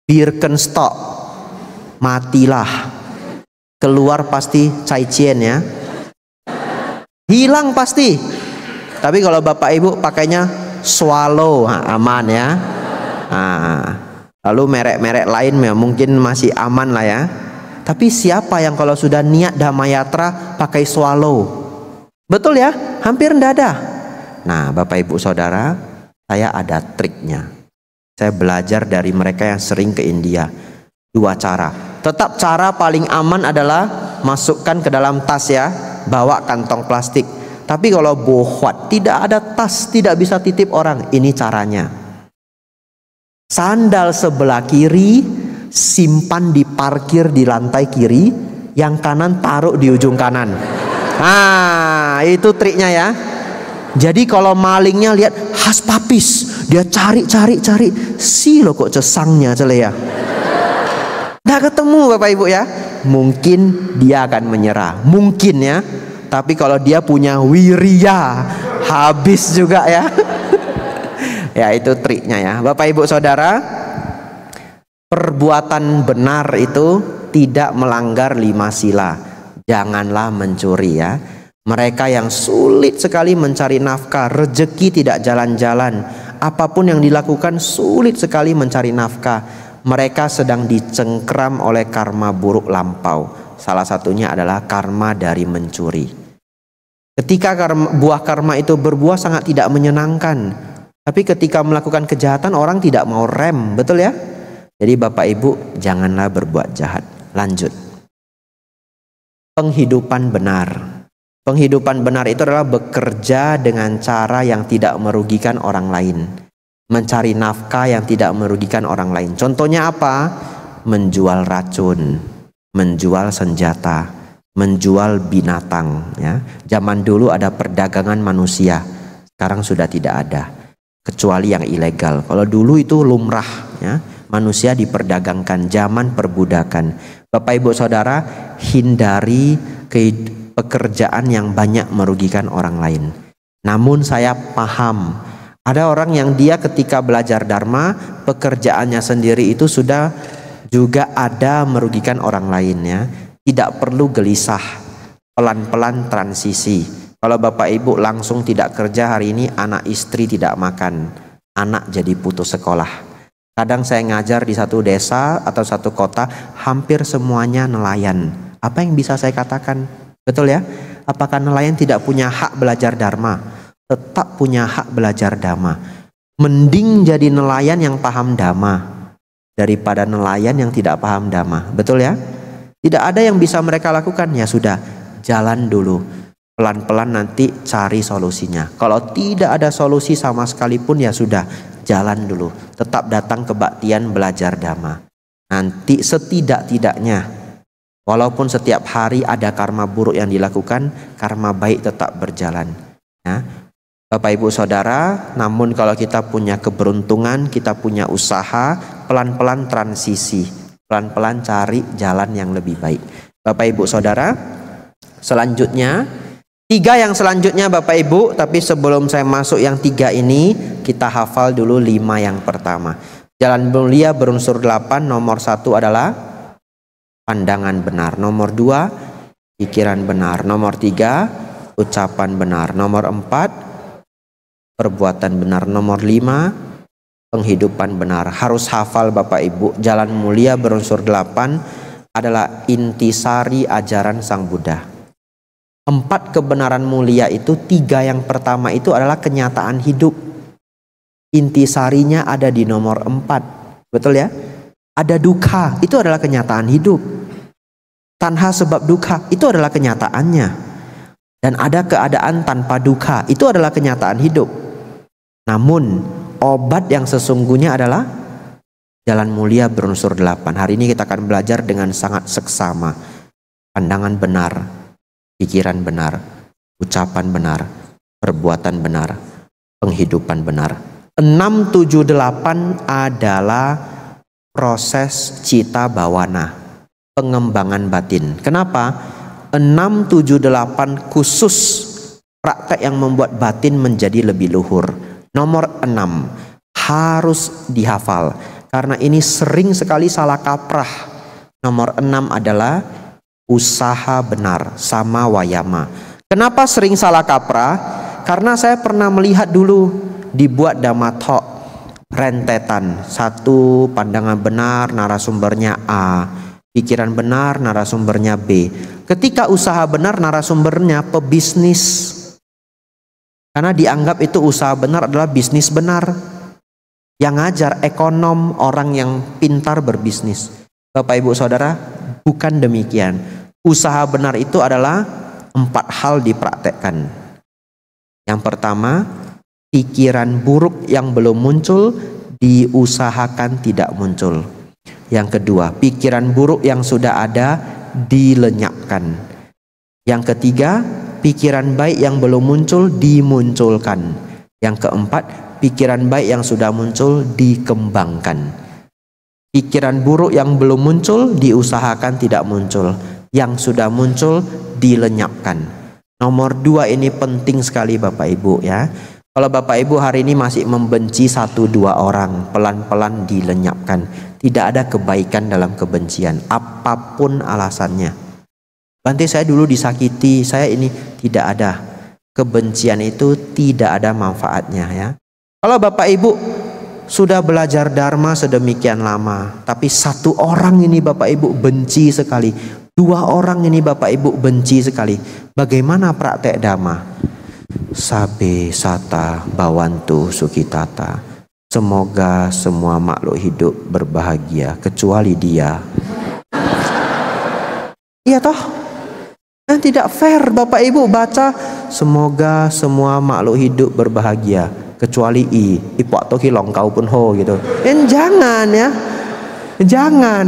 C: Birkenstock matilah. Keluar pasti caicien ya. Hilang pasti. Tapi kalau Bapak Ibu pakainya swallow aman ya. Nah, lalu merek-merek lain ya mungkin masih aman lah ya. Tapi siapa yang kalau sudah niat damayatra pakai swallow? Betul ya? Hampir tidak ada. Nah, Bapak Ibu Saudara, saya ada triknya. Saya belajar dari mereka yang sering ke India. Dua cara. Tetap cara paling aman adalah masukkan ke dalam tas ya, bawa kantong plastik. Tapi kalau bohwat, tidak ada tas, tidak bisa titip orang. Ini caranya. Sandal sebelah kiri simpan di parkir di lantai kiri, yang kanan taruh di ujung kanan. Ah, itu triknya ya. Jadi kalau malingnya lihat khas papis, dia cari cari cari si lo kok cesangnya cele ya. Nggak ketemu Bapak Ibu ya. Mungkin dia akan menyerah. Mungkin ya. Tapi kalau dia punya wiria, habis juga ya. ya itu triknya ya. Bapak Ibu Saudara, perbuatan benar itu tidak melanggar lima sila janganlah mencuri ya. Mereka yang sulit sekali mencari nafkah, rejeki tidak jalan-jalan, apapun yang dilakukan sulit sekali mencari nafkah. Mereka sedang dicengkram oleh karma buruk lampau. Salah satunya adalah karma dari mencuri. Ketika karma, buah karma itu berbuah sangat tidak menyenangkan, tapi ketika melakukan kejahatan orang tidak mau rem, betul ya? Jadi Bapak Ibu janganlah berbuat jahat. Lanjut penghidupan benar. Penghidupan benar itu adalah bekerja dengan cara yang tidak merugikan orang lain, mencari nafkah yang tidak merugikan orang lain. Contohnya apa? Menjual racun, menjual senjata, menjual binatang ya. Zaman dulu ada perdagangan manusia, sekarang sudah tidak ada kecuali yang ilegal. Kalau dulu itu lumrah ya, manusia diperdagangkan zaman perbudakan. Bapak Ibu Saudara, hindari pekerjaan yang banyak merugikan orang lain. Namun saya paham ada orang yang dia ketika belajar dharma, pekerjaannya sendiri itu sudah juga ada merugikan orang lain ya. Tidak perlu gelisah, pelan-pelan transisi. Kalau bapak ibu langsung tidak kerja hari ini, anak istri tidak makan, anak jadi putus sekolah Kadang saya ngajar di satu desa atau satu kota, hampir semuanya nelayan. Apa yang bisa saya katakan? Betul ya? Apakah nelayan tidak punya hak belajar dharma? Tetap punya hak belajar dharma Mending jadi nelayan yang paham dharma daripada nelayan yang tidak paham dharma Betul ya? Tidak ada yang bisa mereka lakukan ya sudah, jalan dulu pelan-pelan nanti cari solusinya. Kalau tidak ada solusi sama sekali pun ya sudah, jalan dulu. Tetap datang kebaktian belajar dhamma. Nanti setidak-tidaknya walaupun setiap hari ada karma buruk yang dilakukan, karma baik tetap berjalan. Ya. Bapak Ibu Saudara, namun kalau kita punya keberuntungan, kita punya usaha, pelan-pelan transisi, pelan-pelan cari jalan yang lebih baik. Bapak Ibu Saudara, selanjutnya Tiga yang selanjutnya Bapak Ibu, tapi sebelum saya masuk yang tiga ini, kita hafal dulu lima yang pertama. Jalan mulia berunsur delapan, nomor satu adalah pandangan benar. Nomor dua, pikiran benar. Nomor tiga, ucapan benar. Nomor empat, perbuatan benar. Nomor lima, penghidupan benar. Harus hafal Bapak Ibu, jalan mulia berunsur delapan adalah intisari ajaran Sang Buddha Empat kebenaran mulia itu, tiga yang pertama itu adalah kenyataan hidup. inti sarinya ada di nomor empat. Betul ya? Ada duka, itu adalah kenyataan hidup. Tanha sebab duka, itu adalah kenyataannya. Dan ada keadaan tanpa duka, itu adalah kenyataan hidup. Namun, obat yang sesungguhnya adalah jalan mulia berunsur delapan. Hari ini kita akan belajar dengan sangat seksama. Pandangan benar, pikiran benar, ucapan benar, perbuatan benar, penghidupan benar. 678 adalah proses cita bawana, pengembangan batin. Kenapa? 678 khusus praktek yang membuat batin menjadi lebih luhur. Nomor 6 harus dihafal karena ini sering sekali salah kaprah. Nomor 6 adalah usaha benar sama wayama. Kenapa sering salah kaprah? Karena saya pernah melihat dulu dibuat damatok rentetan satu pandangan benar narasumbernya A, pikiran benar narasumbernya B. Ketika usaha benar narasumbernya pebisnis. Karena dianggap itu usaha benar adalah bisnis benar. Yang ngajar ekonom orang yang pintar berbisnis. Bapak Ibu Saudara, Bukan demikian. Usaha benar itu adalah empat hal dipraktekkan. Yang pertama, pikiran buruk yang belum muncul diusahakan tidak muncul. Yang kedua, pikiran buruk yang sudah ada dilenyapkan. Yang ketiga, pikiran baik yang belum muncul dimunculkan. Yang keempat, pikiran baik yang sudah muncul dikembangkan. Pikiran buruk yang belum muncul diusahakan tidak muncul, yang sudah muncul dilenyapkan. Nomor dua ini penting sekali Bapak Ibu ya. Kalau Bapak Ibu hari ini masih membenci satu dua orang, pelan-pelan dilenyapkan. Tidak ada kebaikan dalam kebencian, apapun alasannya. Nanti saya dulu disakiti, saya ini tidak ada. Kebencian itu tidak ada manfaatnya ya. Kalau Bapak Ibu sudah belajar dharma sedemikian lama, tapi satu orang ini Bapak Ibu benci sekali, dua orang ini Bapak Ibu benci sekali. Bagaimana praktek dharma? Sabe sata bawantu sukitata. Semoga semua makhluk hidup berbahagia kecuali dia. Iya toh? Eh, tidak fair Bapak Ibu baca semoga semua makhluk hidup berbahagia kecuali i ipok to hilong kau pun ho gitu en eh, jangan ya jangan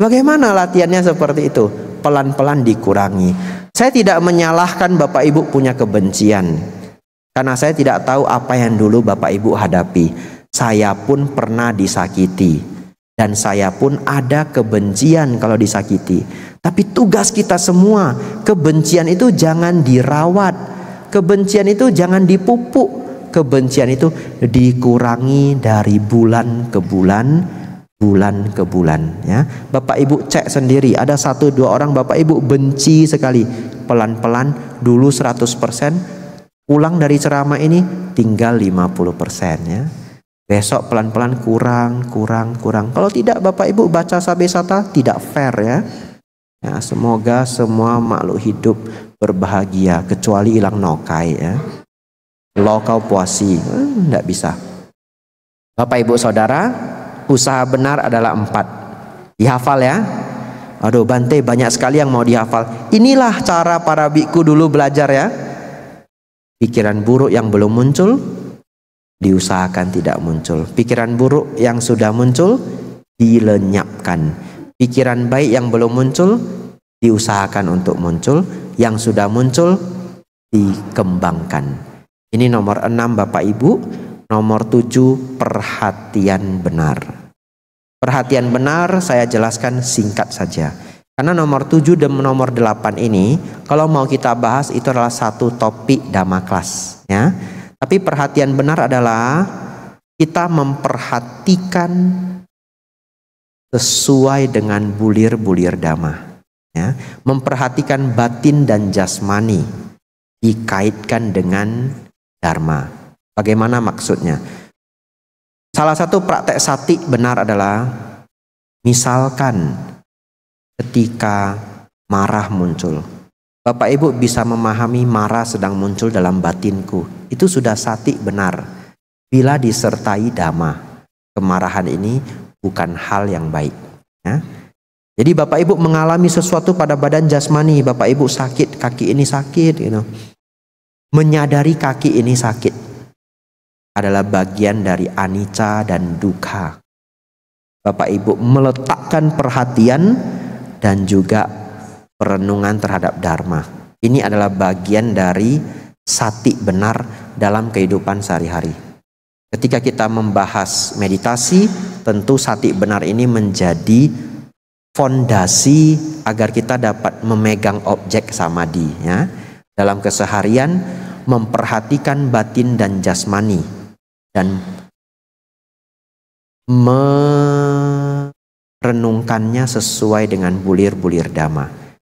C: bagaimana latihannya seperti itu pelan-pelan dikurangi saya tidak menyalahkan bapak ibu punya kebencian karena saya tidak tahu apa yang dulu bapak ibu hadapi saya pun pernah disakiti dan saya pun ada kebencian kalau disakiti. Tapi tugas kita semua, kebencian itu jangan dirawat, kebencian itu jangan dipupuk, kebencian itu dikurangi dari bulan ke bulan bulan ke bulan ya Bapak Ibu cek sendiri ada satu dua orang Bapak Ibu benci sekali pelan-pelan dulu 100% pulang dari ceramah ini tinggal 50% ya besok pelan-pelan kurang kurang kurang kalau tidak Bapak Ibu baca sata tidak fair ya Ya, semoga semua makhluk hidup berbahagia kecuali hilang nokai ya lokal kau puasi, tidak eh, hmm, bisa. Bapak ibu saudara, usaha benar adalah empat. Dihafal ya. Aduh Bante banyak sekali yang mau dihafal. Inilah cara para biku dulu belajar ya. Pikiran buruk yang belum muncul, diusahakan tidak muncul. Pikiran buruk yang sudah muncul, dilenyapkan. Pikiran baik yang belum muncul, diusahakan untuk muncul. Yang sudah muncul, dikembangkan. Ini nomor enam, Bapak Ibu. Nomor tujuh perhatian benar. Perhatian benar saya jelaskan singkat saja. Karena nomor tujuh dan nomor delapan ini kalau mau kita bahas itu adalah satu topik dama kelas ya. Tapi perhatian benar adalah kita memperhatikan sesuai dengan bulir-bulir dama. ya. Memperhatikan batin dan jasmani dikaitkan dengan dharma. Bagaimana maksudnya? Salah satu praktek sati benar adalah misalkan ketika marah muncul. Bapak Ibu bisa memahami marah sedang muncul dalam batinku. Itu sudah sati benar. Bila disertai dhamma, kemarahan ini bukan hal yang baik. Ya. Jadi Bapak Ibu mengalami sesuatu pada badan jasmani, Bapak Ibu sakit, kaki ini sakit, You gitu. know menyadari kaki ini sakit adalah bagian dari anica dan duka. Bapak Ibu meletakkan perhatian dan juga perenungan terhadap dharma. Ini adalah bagian dari sati benar dalam kehidupan sehari-hari. Ketika kita membahas meditasi, tentu sati benar ini menjadi fondasi agar kita dapat memegang objek samadhi ya dalam keseharian memperhatikan batin dan jasmani dan merenungkannya sesuai dengan bulir-bulir dhamma.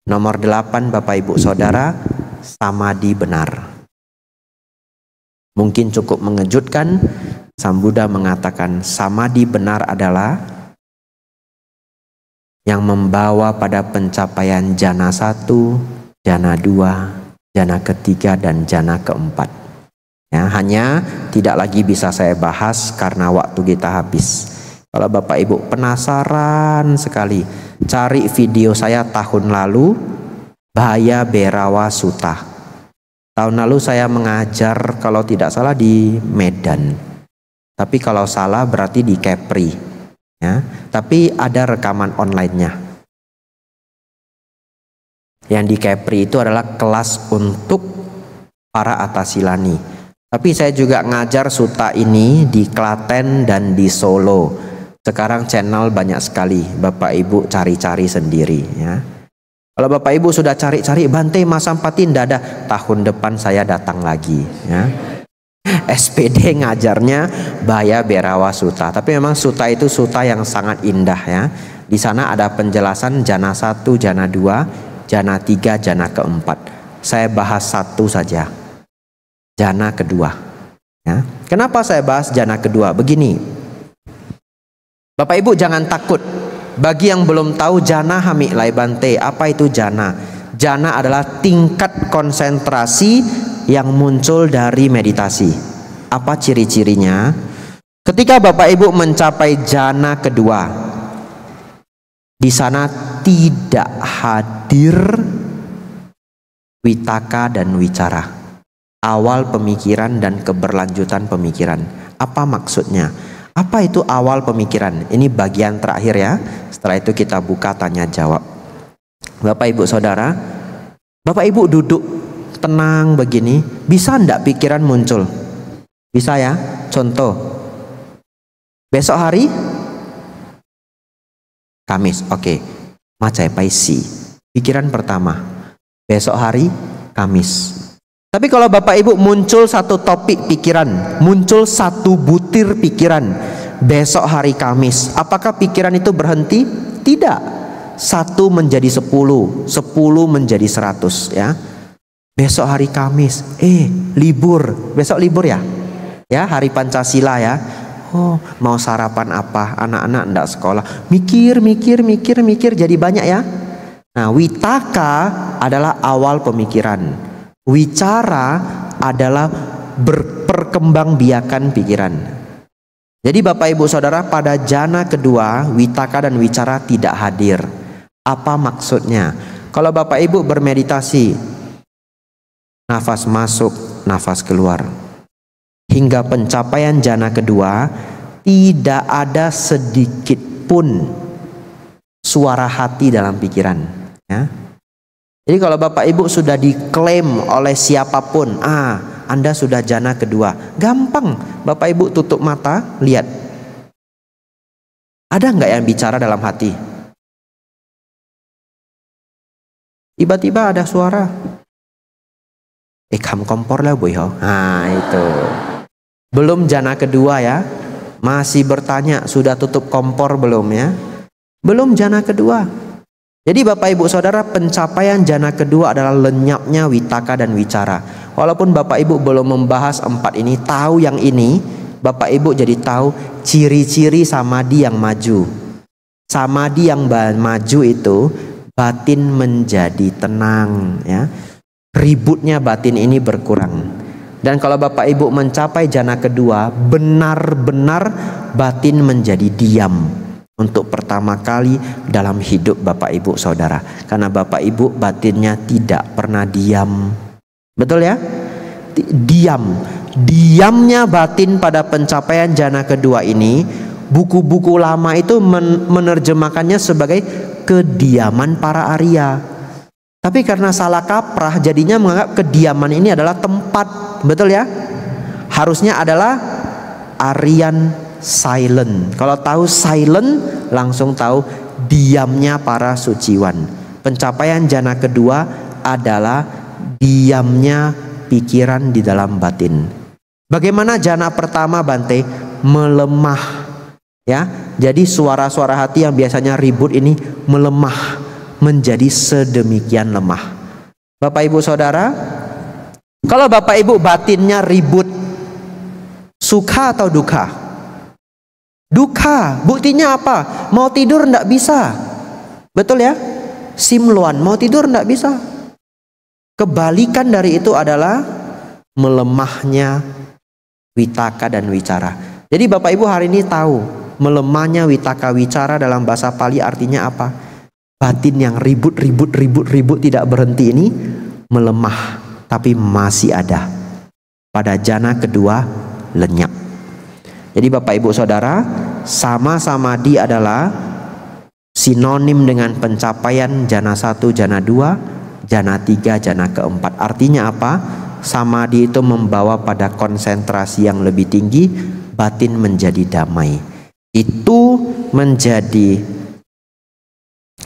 C: Nomor delapan Bapak Ibu Saudara, samadhi benar.
B: Mungkin cukup mengejutkan, Sang Buddha mengatakan samadhi benar adalah yang membawa pada
C: pencapaian jana satu, jana dua, jana ketiga dan jana keempat. Ya, hanya tidak lagi bisa saya bahas karena waktu kita habis. Kalau Bapak Ibu penasaran sekali, cari video saya tahun lalu Bahaya Berawa Suta. Tahun lalu saya mengajar kalau tidak salah di Medan. Tapi kalau salah berarti di
B: Kepri. Ya, tapi ada rekaman online-nya yang di Kepri itu adalah kelas untuk para
C: atasilani. Tapi saya juga ngajar suta ini di Klaten dan di Solo. Sekarang channel banyak sekali, Bapak Ibu cari-cari sendiri ya. Kalau Bapak Ibu sudah cari-cari Bante Mas Sampatin ada. tahun depan saya datang lagi ya. SPD ngajarnya Baya Berawa Suta. Tapi memang Suta itu Suta yang sangat indah ya. Di sana ada penjelasan Jana 1, Jana 2, jana tiga, jana keempat. Saya bahas satu saja. Jana kedua. Ya. Kenapa saya bahas jana kedua? Begini. Bapak Ibu jangan takut. Bagi yang belum tahu jana hamik laibante, apa itu jana? Jana adalah tingkat konsentrasi yang muncul dari meditasi. Apa ciri-cirinya? Ketika Bapak Ibu mencapai jana kedua, di sana tidak hadir witaka dan wicara. Awal pemikiran dan keberlanjutan pemikiran. Apa maksudnya? Apa itu awal pemikiran? Ini bagian terakhir ya. Setelah itu kita buka tanya jawab. Bapak Ibu Saudara, Bapak Ibu duduk tenang begini, bisa
B: ndak pikiran muncul? Bisa ya? Contoh. Besok hari Kamis. Oke. Okay. Macapai si.
C: Pikiran pertama. Besok hari Kamis.
B: Tapi kalau Bapak Ibu
C: muncul satu topik pikiran, muncul satu butir pikiran, besok hari Kamis, apakah pikiran itu berhenti? Tidak. Satu menjadi sepuluh, sepuluh menjadi seratus ya. Besok hari Kamis, eh libur, besok libur ya? Ya hari Pancasila ya, Oh, mau sarapan apa? Anak-anak ndak sekolah. Mikir, mikir, mikir, mikir jadi banyak ya. Nah, witaka adalah awal pemikiran. Wicara adalah berperkembang biakan pikiran. Jadi Bapak Ibu Saudara pada jana kedua witaka dan wicara tidak hadir. Apa maksudnya? Kalau Bapak Ibu bermeditasi, nafas masuk, nafas keluar hingga pencapaian jana kedua tidak ada sedikit pun suara hati dalam pikiran ya. Jadi kalau Bapak Ibu sudah diklaim oleh siapapun, ah,
B: Anda sudah jana kedua. Gampang, Bapak Ibu tutup mata, lihat.
A: Ada nggak yang bicara dalam hati? Tiba-tiba ada suara. Eh, kamu kompor lah, Bu.
C: Nah, itu. Belum jana kedua ya. Masih bertanya sudah tutup kompor belum ya? Belum jana kedua. Jadi Bapak Ibu Saudara pencapaian jana kedua adalah lenyapnya witaka dan wicara. Walaupun Bapak Ibu belum membahas empat ini, tahu yang ini, Bapak Ibu jadi tahu ciri-ciri samadhi yang maju. Samadhi yang maju itu batin menjadi tenang ya. Ributnya batin ini berkurang. Dan kalau Bapak Ibu mencapai jana kedua, benar-benar batin menjadi diam untuk pertama kali dalam hidup Bapak Ibu Saudara. Karena Bapak Ibu batinnya tidak pernah diam. Betul ya? Diam. Diamnya batin pada pencapaian jana kedua ini, buku-buku lama itu men menerjemahkannya sebagai kediaman para Arya tapi karena salah kaprah jadinya menganggap kediaman ini adalah tempat, betul ya? Harusnya adalah Aryan silent. Kalau tahu silent langsung tahu diamnya para suciwan. Pencapaian jana kedua adalah diamnya pikiran di dalam batin. Bagaimana jana pertama Bante melemah ya. Jadi suara-suara hati yang biasanya ribut ini melemah menjadi sedemikian lemah. Bapak Ibu Saudara, kalau Bapak Ibu batinnya ribut, suka atau duka? Duka, buktinya apa? Mau tidur ndak bisa. Betul ya? Simluan, mau tidur ndak bisa. Kebalikan dari itu adalah melemahnya witaka dan wicara. Jadi Bapak Ibu hari ini tahu melemahnya witaka wicara dalam bahasa Pali artinya apa? batin yang ribut ribut ribut ribut tidak berhenti ini melemah tapi masih ada pada jana kedua lenyap jadi Bapak Ibu Saudara sama sama di adalah sinonim dengan pencapaian jana satu jana dua jana tiga jana keempat artinya apa samadhi itu membawa pada konsentrasi yang lebih tinggi batin menjadi damai itu menjadi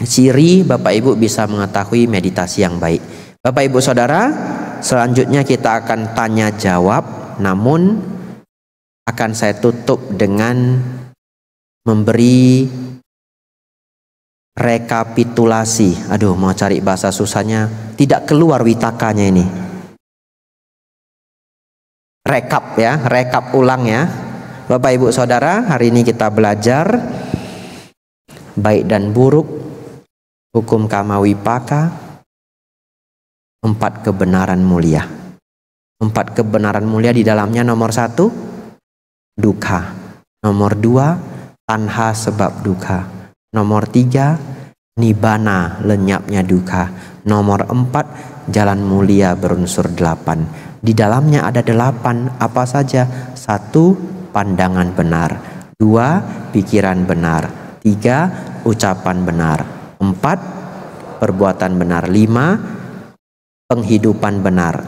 C: ciri Bapak Ibu bisa mengetahui meditasi yang baik. Bapak Ibu Saudara, selanjutnya kita akan tanya
B: jawab, namun akan saya tutup dengan memberi rekapitulasi. Aduh, mau cari bahasa susahnya, tidak keluar witakanya ini.
C: Rekap ya, rekap ulang ya. Bapak Ibu Saudara, hari ini kita
B: belajar baik dan buruk hukum kamawipaka, empat kebenaran mulia. Empat
C: kebenaran mulia di dalamnya nomor satu,
B: duka. Nomor dua,
C: tanha sebab duka. Nomor tiga, nibana lenyapnya duka. Nomor empat, jalan mulia berunsur delapan. Di dalamnya ada delapan, apa saja? Satu, pandangan benar. Dua, pikiran benar. Tiga, ucapan benar empat, perbuatan benar lima, penghidupan benar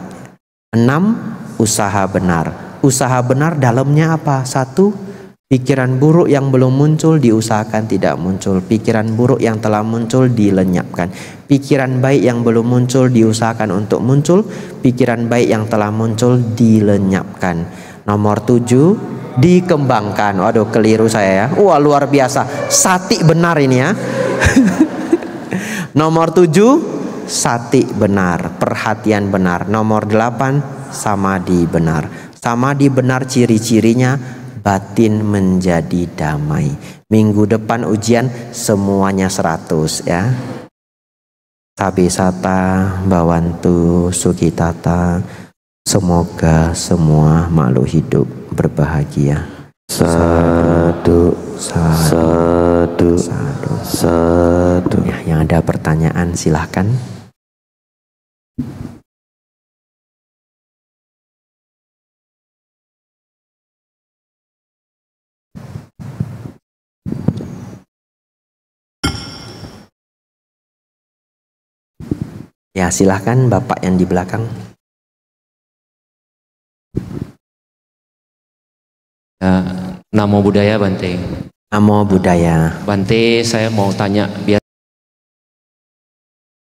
C: enam, usaha benar. Usaha benar dalamnya apa? Satu, pikiran buruk yang belum muncul diusahakan tidak muncul. Pikiran buruk yang telah muncul dilenyapkan. Pikiran baik yang belum muncul diusahakan untuk muncul. Pikiran baik yang telah muncul dilenyapkan. Nomor tujuh, dikembangkan. Waduh, keliru saya ya. Wah, luar biasa. Sati benar ini ya. Nomor tujuh sati benar, perhatian benar. Nomor delapan samadi benar. Samadi benar ciri-cirinya batin menjadi damai. Minggu depan ujian semuanya seratus ya. sata bawantu, sukitata. Semoga semua makhluk hidup berbahagia satu
A: satu satu ya, yang ada pertanyaan silahkan Ya silahkan Bapak yang di belakang. Ya, Namo budaya Bante. Namo Budaya. Bante, saya mau tanya biar